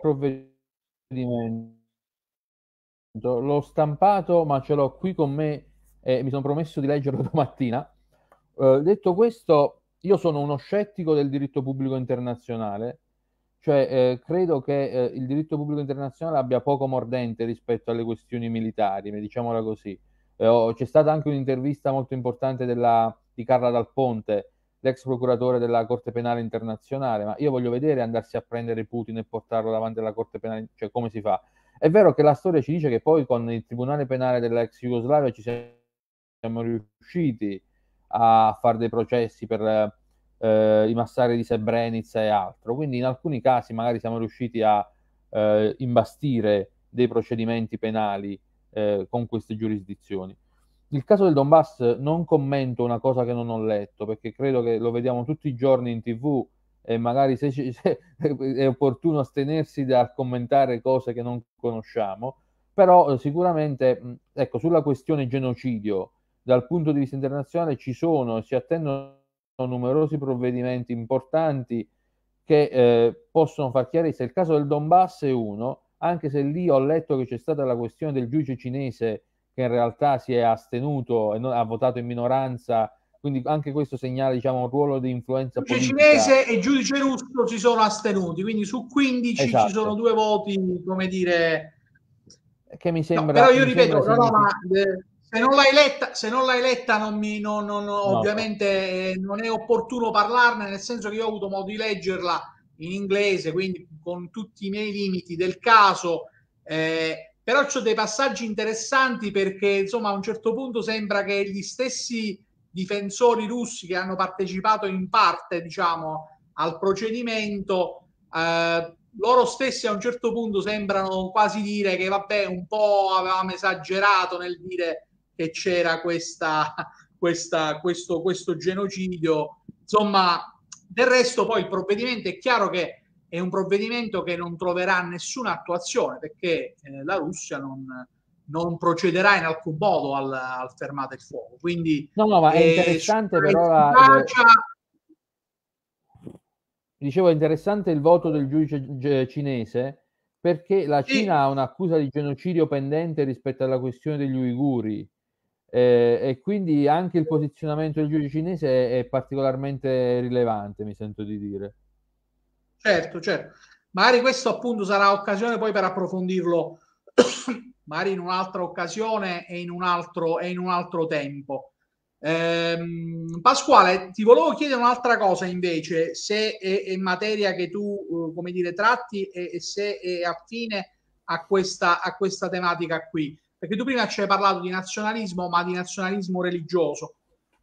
provvedimento, l'ho stampato, ma ce l'ho qui con me e mi sono promesso di leggerlo domattina. Eh, detto questo, io sono uno scettico del diritto pubblico internazionale cioè, eh, credo che eh, il diritto pubblico internazionale abbia poco mordente rispetto alle questioni militari, diciamola così. Oh, c'è stata anche un'intervista molto importante della, di Carla Dal Ponte, l'ex procuratore della Corte Penale Internazionale, ma io voglio vedere andarsi a prendere Putin e portarlo davanti alla Corte Penale, cioè come si fa? È vero che la storia ci dice che poi con il Tribunale Penale dell'ex Jugoslavia ci siamo riusciti a fare dei processi per eh, i massari di Srebrenica e altro. Quindi in alcuni casi magari siamo riusciti a eh, imbastire dei procedimenti penali eh, con queste giurisdizioni. Il caso del Donbass non commento una cosa che non ho letto, perché credo che lo vediamo tutti i giorni in tv e magari se, ci, se è opportuno astenersi dal commentare cose che non conosciamo, però eh, sicuramente ecco, sulla questione genocidio dal punto di vista internazionale ci sono e si attendono numerosi provvedimenti importanti che eh, possono far chiarezza. Il caso del Donbass è uno, anche se lì ho letto che c'è stata la questione del giudice cinese che in realtà si è astenuto e non, ha votato in minoranza, quindi anche questo segnala diciamo, un ruolo di influenza. Il giudice politica. cinese e il giudice russo si sono astenuti, quindi su 15 esatto. ci sono due voti, come dire... Che mi sembra... No, però io ripeto, sembra no, no, ma... Eh se non l'hai letta, se non l'hai letta non mi, non, non, no. ovviamente eh, non è opportuno parlarne, nel senso che io ho avuto modo di leggerla in inglese, quindi con tutti i miei limiti del caso, eh, però c'ho dei passaggi interessanti perché insomma a un certo punto sembra che gli stessi difensori russi che hanno partecipato in parte diciamo al procedimento eh, loro stessi a un certo punto sembrano quasi dire che vabbè un po' avevamo esagerato nel dire che c'era questa, questa, questo, questo genocidio. Insomma, del resto poi il provvedimento è chiaro che è un provvedimento che non troverà nessuna attuazione perché eh, la Russia non, non, procederà in alcun modo al, al fermate il fuoco. Quindi, no, no, ma è eh, interessante eh, però Efficacia... Dicevo, è interessante il voto del giudice cinese perché la Cina ha un'accusa di genocidio pendente rispetto alla questione degli uiguri eh, e quindi anche il posizionamento del giudice cinese è, è, particolarmente rilevante, mi sento di dire. Certo, certo. Magari questo appunto sarà occasione poi per approfondirlo, magari in un'altra occasione e in un altro, e in un altro tempo. Ehm, Pasquale, ti volevo chiedere un'altra cosa invece, se è, è materia che tu, eh, come dire, tratti e, e se è affine a questa, a questa tematica qui. Perché tu prima ci hai parlato di nazionalismo, ma di nazionalismo religioso.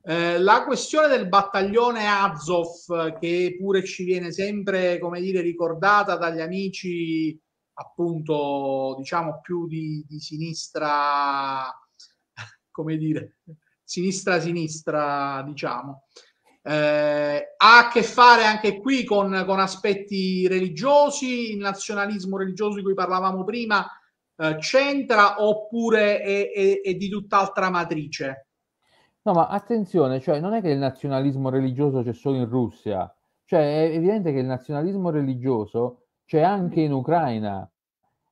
Eh, la questione del battaglione Azov, che pure ci viene sempre, come dire, ricordata dagli amici appunto, diciamo più di, di sinistra, come dire, sinistra-sinistra, diciamo. Eh, ha a che fare anche qui con, con, aspetti religiosi, il nazionalismo religioso di cui parlavamo prima eh, c'entra oppure è, è, è, di tutt'altra matrice? No, ma attenzione, cioè non è che il nazionalismo religioso c'è solo in Russia, cioè è evidente che il nazionalismo religioso c'è anche in Ucraina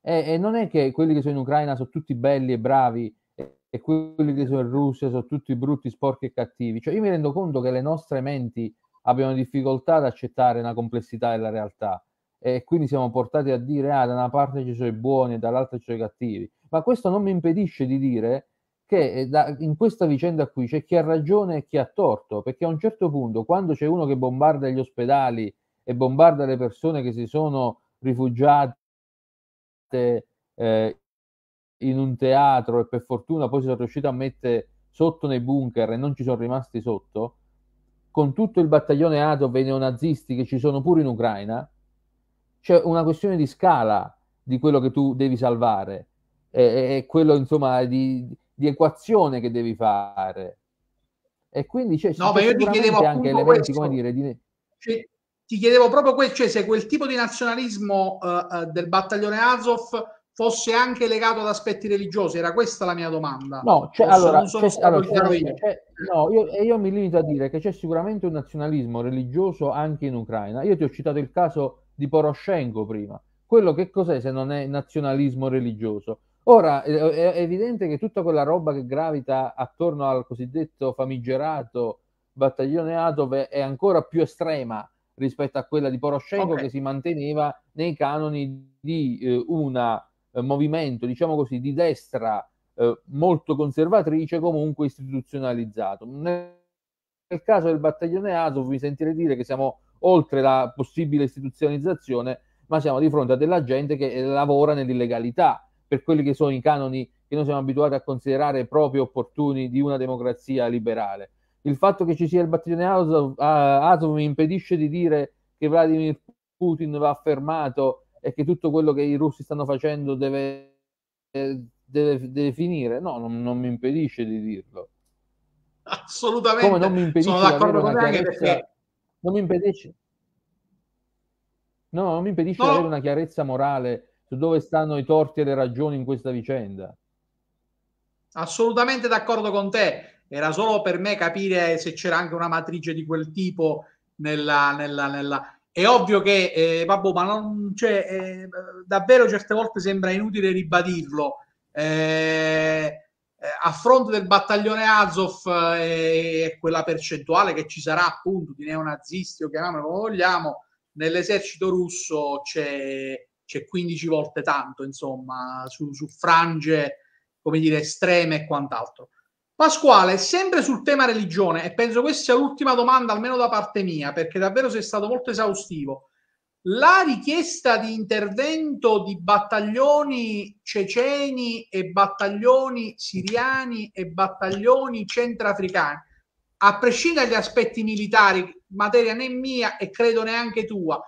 e, e non è che quelli che sono in Ucraina sono tutti belli e bravi e quelli che sono in Russia sono tutti brutti, sporchi e cattivi. Cioè, io mi rendo conto che le nostre menti abbiano difficoltà ad accettare la complessità della realtà e quindi siamo portati a dire ah da una parte ci sono i buoni e dall'altra ci sono i cattivi, ma questo non mi impedisce di dire che eh, da, in questa vicenda qui c'è chi ha ragione e chi ha torto, perché a un certo punto quando c'è uno che bombarda gli ospedali e bombarda le persone che si sono rifugiate eh, in un teatro e per fortuna poi si sono riusciti a mettere sotto nei bunker e non ci sono rimasti sotto, con tutto il battaglione Atov e i neonazisti che ci sono pure in Ucraina, c'è una questione di scala di quello che tu devi salvare e, e quello insomma di, di, equazione che devi fare e quindi c'è, no, c'è io ti chiedevo anche elementi questo. come dire di... cioè, ti chiedevo proprio questo cioè se quel tipo di nazionalismo uh, del battaglione Azov fosse anche legato ad aspetti religiosi era questa la mia domanda no, cioè, allora, so allora io. no io, io mi limito a dire che c'è sicuramente un nazionalismo religioso anche in Ucraina io ti ho citato il caso di Poroshenko prima. Quello che cos'è se non è nazionalismo religioso? Ora è, è evidente che tutta quella roba che gravita attorno al cosiddetto famigerato battaglione Azov è ancora più estrema rispetto a quella di Poroshenko okay. che si manteneva nei canoni di eh, un eh, movimento, diciamo così, di destra eh, molto conservatrice, comunque istituzionalizzato. Nel nel caso del battaglione Azov vi sentirei dire che siamo oltre la possibile istituzionalizzazione, ma siamo di fronte a della gente che eh, lavora nell'illegalità, per quelli che sono i canoni che noi siamo abituati a considerare proprio opportuni di una democrazia liberale. Il fatto che ci sia il battaglione Azov, uh, Azov mi impedisce di dire che Vladimir Putin va fermato e che tutto quello che i russi stanno facendo deve, eh, deve, deve finire. No, non, non mi impedisce di dirlo assolutamente. Come non mi impedisce Sono d'accordo con te perché... Non mi impedisce. No, non mi impedisce no. avere una chiarezza morale su dove stanno i torti e le ragioni in questa vicenda. Assolutamente d'accordo con te. Era solo per me capire se c'era anche una matrice di quel tipo nella... nella, nella... È ovvio che, eh, babbo, ma non, cioè, eh, davvero certe volte sembra inutile ribadirlo. Eh, eh, a fronte del battaglione Azov eh, e quella percentuale che ci sarà appunto di neonazisti o chiamiamolo come vogliamo, nell'esercito russo c'è, c'è 15 volte tanto, insomma, su, su frange, come dire, estreme e quant'altro. Pasquale, sempre sul tema religione, e penso questa sia l'ultima domanda, almeno da parte mia, perché davvero sei stato molto esaustivo la richiesta di intervento di battaglioni ceceni e battaglioni siriani e battaglioni centrafricani, a prescindere dagli aspetti militari, materia né mia e credo neanche tua,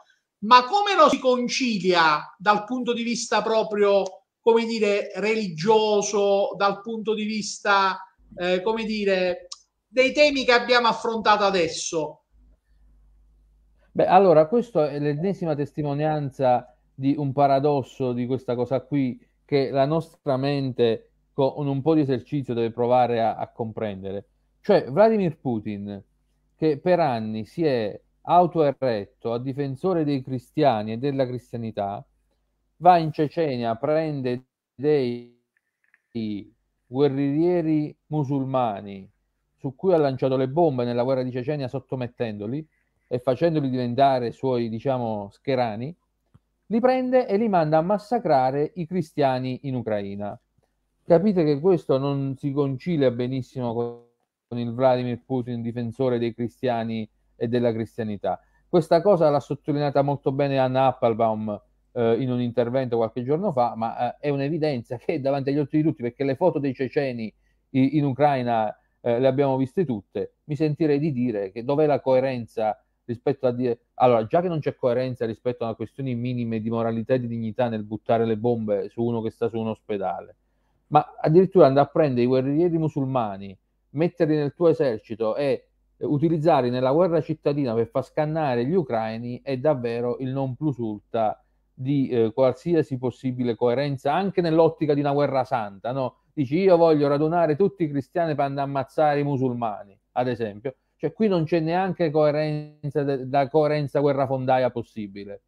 ma come lo si concilia dal punto di vista proprio, come dire, religioso, dal punto di vista, eh, come dire, dei temi che abbiamo affrontato adesso? Beh, allora, questa è l'ennesima testimonianza di un paradosso di questa cosa qui che la nostra mente con un po' di esercizio deve provare a, a comprendere. Cioè, Vladimir Putin, che per anni si è autoerretto a difensore dei cristiani e della cristianità, va in Cecenia, prende dei guerriglieri musulmani su cui ha lanciato le bombe nella guerra di Cecenia sottomettendoli, e facendoli diventare suoi, diciamo, scherani, li prende e li manda a massacrare i cristiani in Ucraina. Capite che questo non si concilia benissimo con il Vladimir Putin, difensore dei cristiani e della cristianità. Questa cosa l'ha sottolineata molto bene Anna Applebaum eh, in un intervento qualche giorno fa, ma eh, è un'evidenza che è davanti agli occhi di tutti, perché le foto dei ceceni in, in Ucraina eh, le abbiamo viste tutte. Mi sentirei di dire che dov'è la coerenza rispetto a dire allora già che non c'è coerenza rispetto a questioni minime di moralità e di dignità nel buttare le bombe su uno che sta su un ospedale ma addirittura andare a prendere i guerrieri musulmani metterli nel tuo esercito e eh, utilizzarli nella guerra cittadina per far scannare gli ucraini è davvero il non plus ultra di eh, qualsiasi possibile coerenza anche nell'ottica di una guerra santa no? dici io voglio radunare tutti i cristiani per andare a ammazzare i musulmani ad esempio cioè qui non c'è neanche coerenza da coerenza guerrafondaia possibile.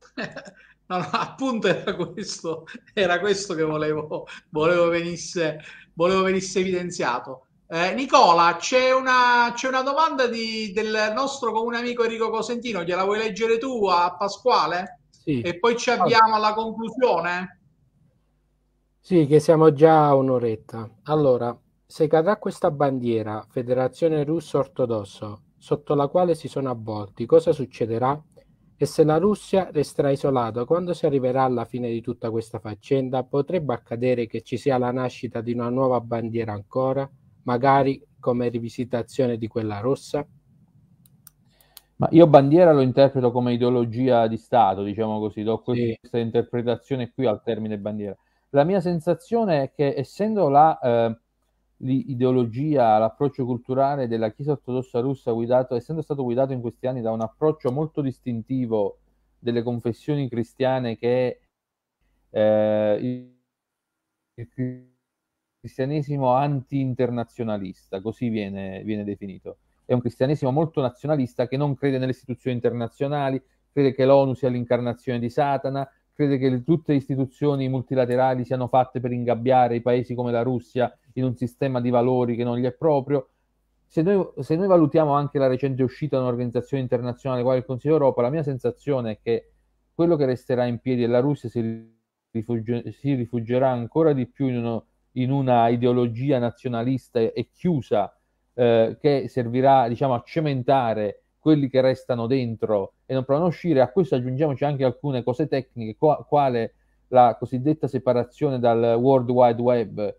No, no, appunto era questo, era questo che volevo, volevo, venisse, volevo venisse evidenziato. Eh, Nicola, c'è una, c'è una domanda di, del nostro comune amico Enrico Cosentino, gliela vuoi leggere tu a Pasquale? Sì. E poi ci abbiamo alla conclusione? Sì, che siamo già a un'oretta. Allora, se cadrà questa bandiera, Federazione Russo Ortodosso, sotto la quale si sono avvolti, cosa succederà? E se la Russia resterà isolata, quando si arriverà alla fine di tutta questa faccenda, potrebbe accadere che ci sia la nascita di una nuova bandiera ancora, magari come rivisitazione di quella rossa? Ma io bandiera lo interpreto come ideologia di Stato, diciamo così, do questa sì. interpretazione qui al termine bandiera. La mia sensazione è che essendo la... Eh, l'ideologia, l'approccio culturale della Chiesa ortodossa russa, guidato, essendo stato guidato in questi anni da un approccio molto distintivo delle confessioni cristiane che eh, il cristianesimo anti-internazionalista, così viene, viene definito. È un cristianesimo molto nazionalista che non crede nelle istituzioni internazionali, crede che l'ONU sia l'incarnazione di Satana, crede che tutte le istituzioni multilaterali siano fatte per ingabbiare i paesi come la Russia in un sistema di valori che non gli è proprio. Se noi, se noi valutiamo anche la recente uscita di un'organizzazione internazionale quale il Consiglio d'Europa, la mia sensazione è che quello che resterà in piedi è la Russia si, rifugi- si rifugierà ancora di più in, uno, in una ideologia nazionalista e, e chiusa eh, che servirà diciamo, a cementare quelli che restano dentro e non provano a uscire. A questo aggiungiamoci anche alcune cose tecniche, co- quale la cosiddetta separazione dal World Wide Web,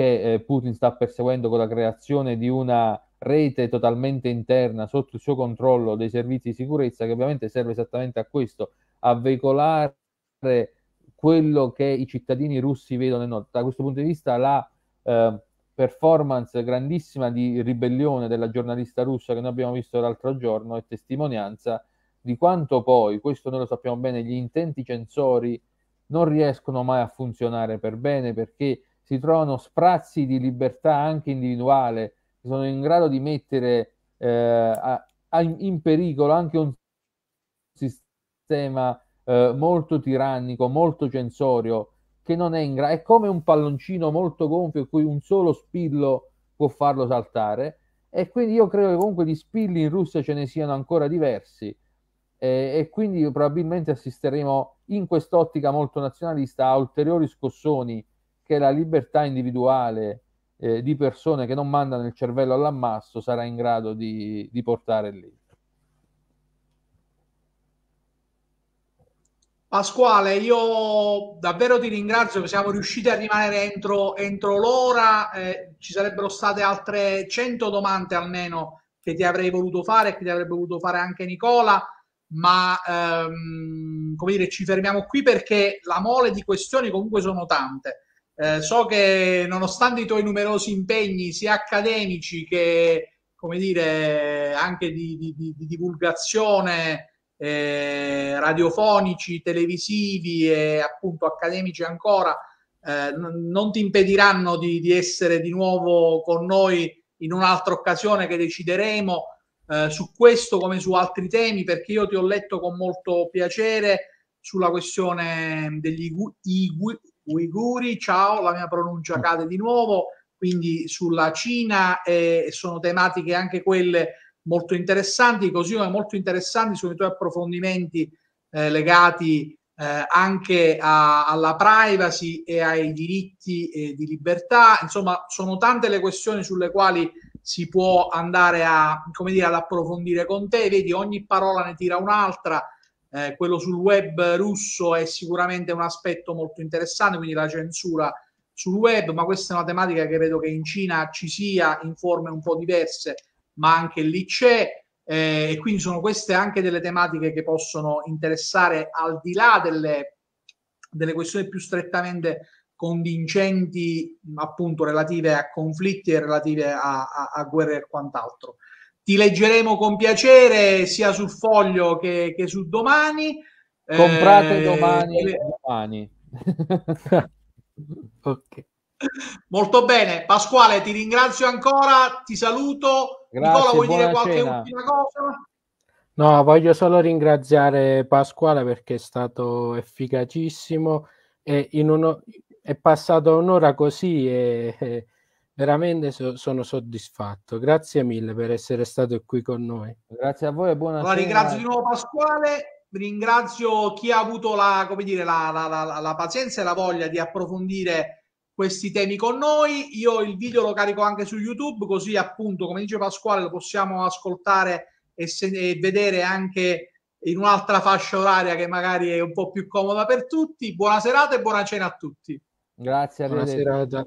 che eh, Putin sta perseguendo con la creazione di una rete totalmente interna sotto il suo controllo dei servizi di sicurezza che ovviamente serve esattamente a questo, a veicolare quello che i cittadini russi vedono e notano. Da questo punto di vista la eh, performance grandissima di ribellione della giornalista russa che noi abbiamo visto l'altro giorno è testimonianza di quanto poi, questo noi lo sappiamo bene, gli intenti censori non riescono mai a funzionare per bene perché si trovano sprazzi di libertà anche individuale, che sono in grado di mettere eh, a, a, in pericolo anche un sistema eh, molto tirannico, molto censorio, che non è in grado, è come un palloncino molto gonfio in cui un solo spillo può farlo saltare. E quindi io credo che comunque di spilli in Russia ce ne siano ancora diversi. Eh, e quindi probabilmente assisteremo in quest'ottica molto nazionalista a ulteriori scossoni che la libertà individuale eh, di persone che non mandano il cervello all'ammasso sarà in grado di, di portare lì. Pasquale, io davvero ti ringrazio che siamo riusciti a rimanere entro, entro l'ora, eh, ci sarebbero state altre 100 domande almeno che ti avrei voluto fare, che ti avrebbe voluto fare anche Nicola, ma ehm, come dire, ci fermiamo qui perché la mole di questioni comunque sono tante. Eh, so che nonostante i tuoi numerosi impegni, sia accademici che come dire, anche di, di, di, di divulgazione, eh, radiofonici, televisivi e appunto accademici ancora, eh, non ti impediranno di, essere di nuovo con noi in un'altra occasione che decideremo eh, su questo come su altri temi, perché io ti ho letto con molto piacere sulla questione degli igu- igu- uiguri, ciao, la mia pronuncia mm. cade di nuovo, quindi sulla Cina eh, sono tematiche anche quelle molto interessanti, così come molto interessanti sono i tuoi approfondimenti eh, legati eh, anche a, alla privacy e ai diritti eh, di libertà, insomma sono tante le questioni sulle quali si può andare a, come dire, ad approfondire con te, vedi ogni parola ne tira un'altra, eh, quello sul web russo è sicuramente un aspetto molto interessante, quindi la censura sul web, ma questa è una tematica che vedo che in Cina ci sia in forme un po' diverse, ma anche lì c'è. Eh, e quindi sono queste anche delle tematiche che possono interessare al di là delle, delle questioni più strettamente convincenti, appunto, relative a conflitti e relative a, a, a guerre e quant'altro ti leggeremo con piacere sia sul foglio che, che su domani. Comprate eh, domani, le... domani. ok. Molto bene, Pasquale, ti ringrazio ancora, ti saluto. Grazie, Nicola, vuoi dire qualche cena. ultima cosa? No, voglio solo ringraziare Pasquale perché è stato efficacissimo e uno, è passata un'ora così e, e eh, Veramente so- sono soddisfatto. Grazie mille per essere stato qui con noi. Grazie a voi e buona Allora, ringrazio di nuovo Pasquale, ringrazio chi ha avuto la, dire, la, la, la pazienza e la voglia di approfondire questi temi con noi. Io il video lo carico anche su YouTube, così appunto, come dice Pasquale, lo possiamo ascoltare e, se- e vedere anche in un'altra fascia oraria che magari è un po' più comoda per tutti. Buona serata e buona cena a tutti. Grazie, buona serata.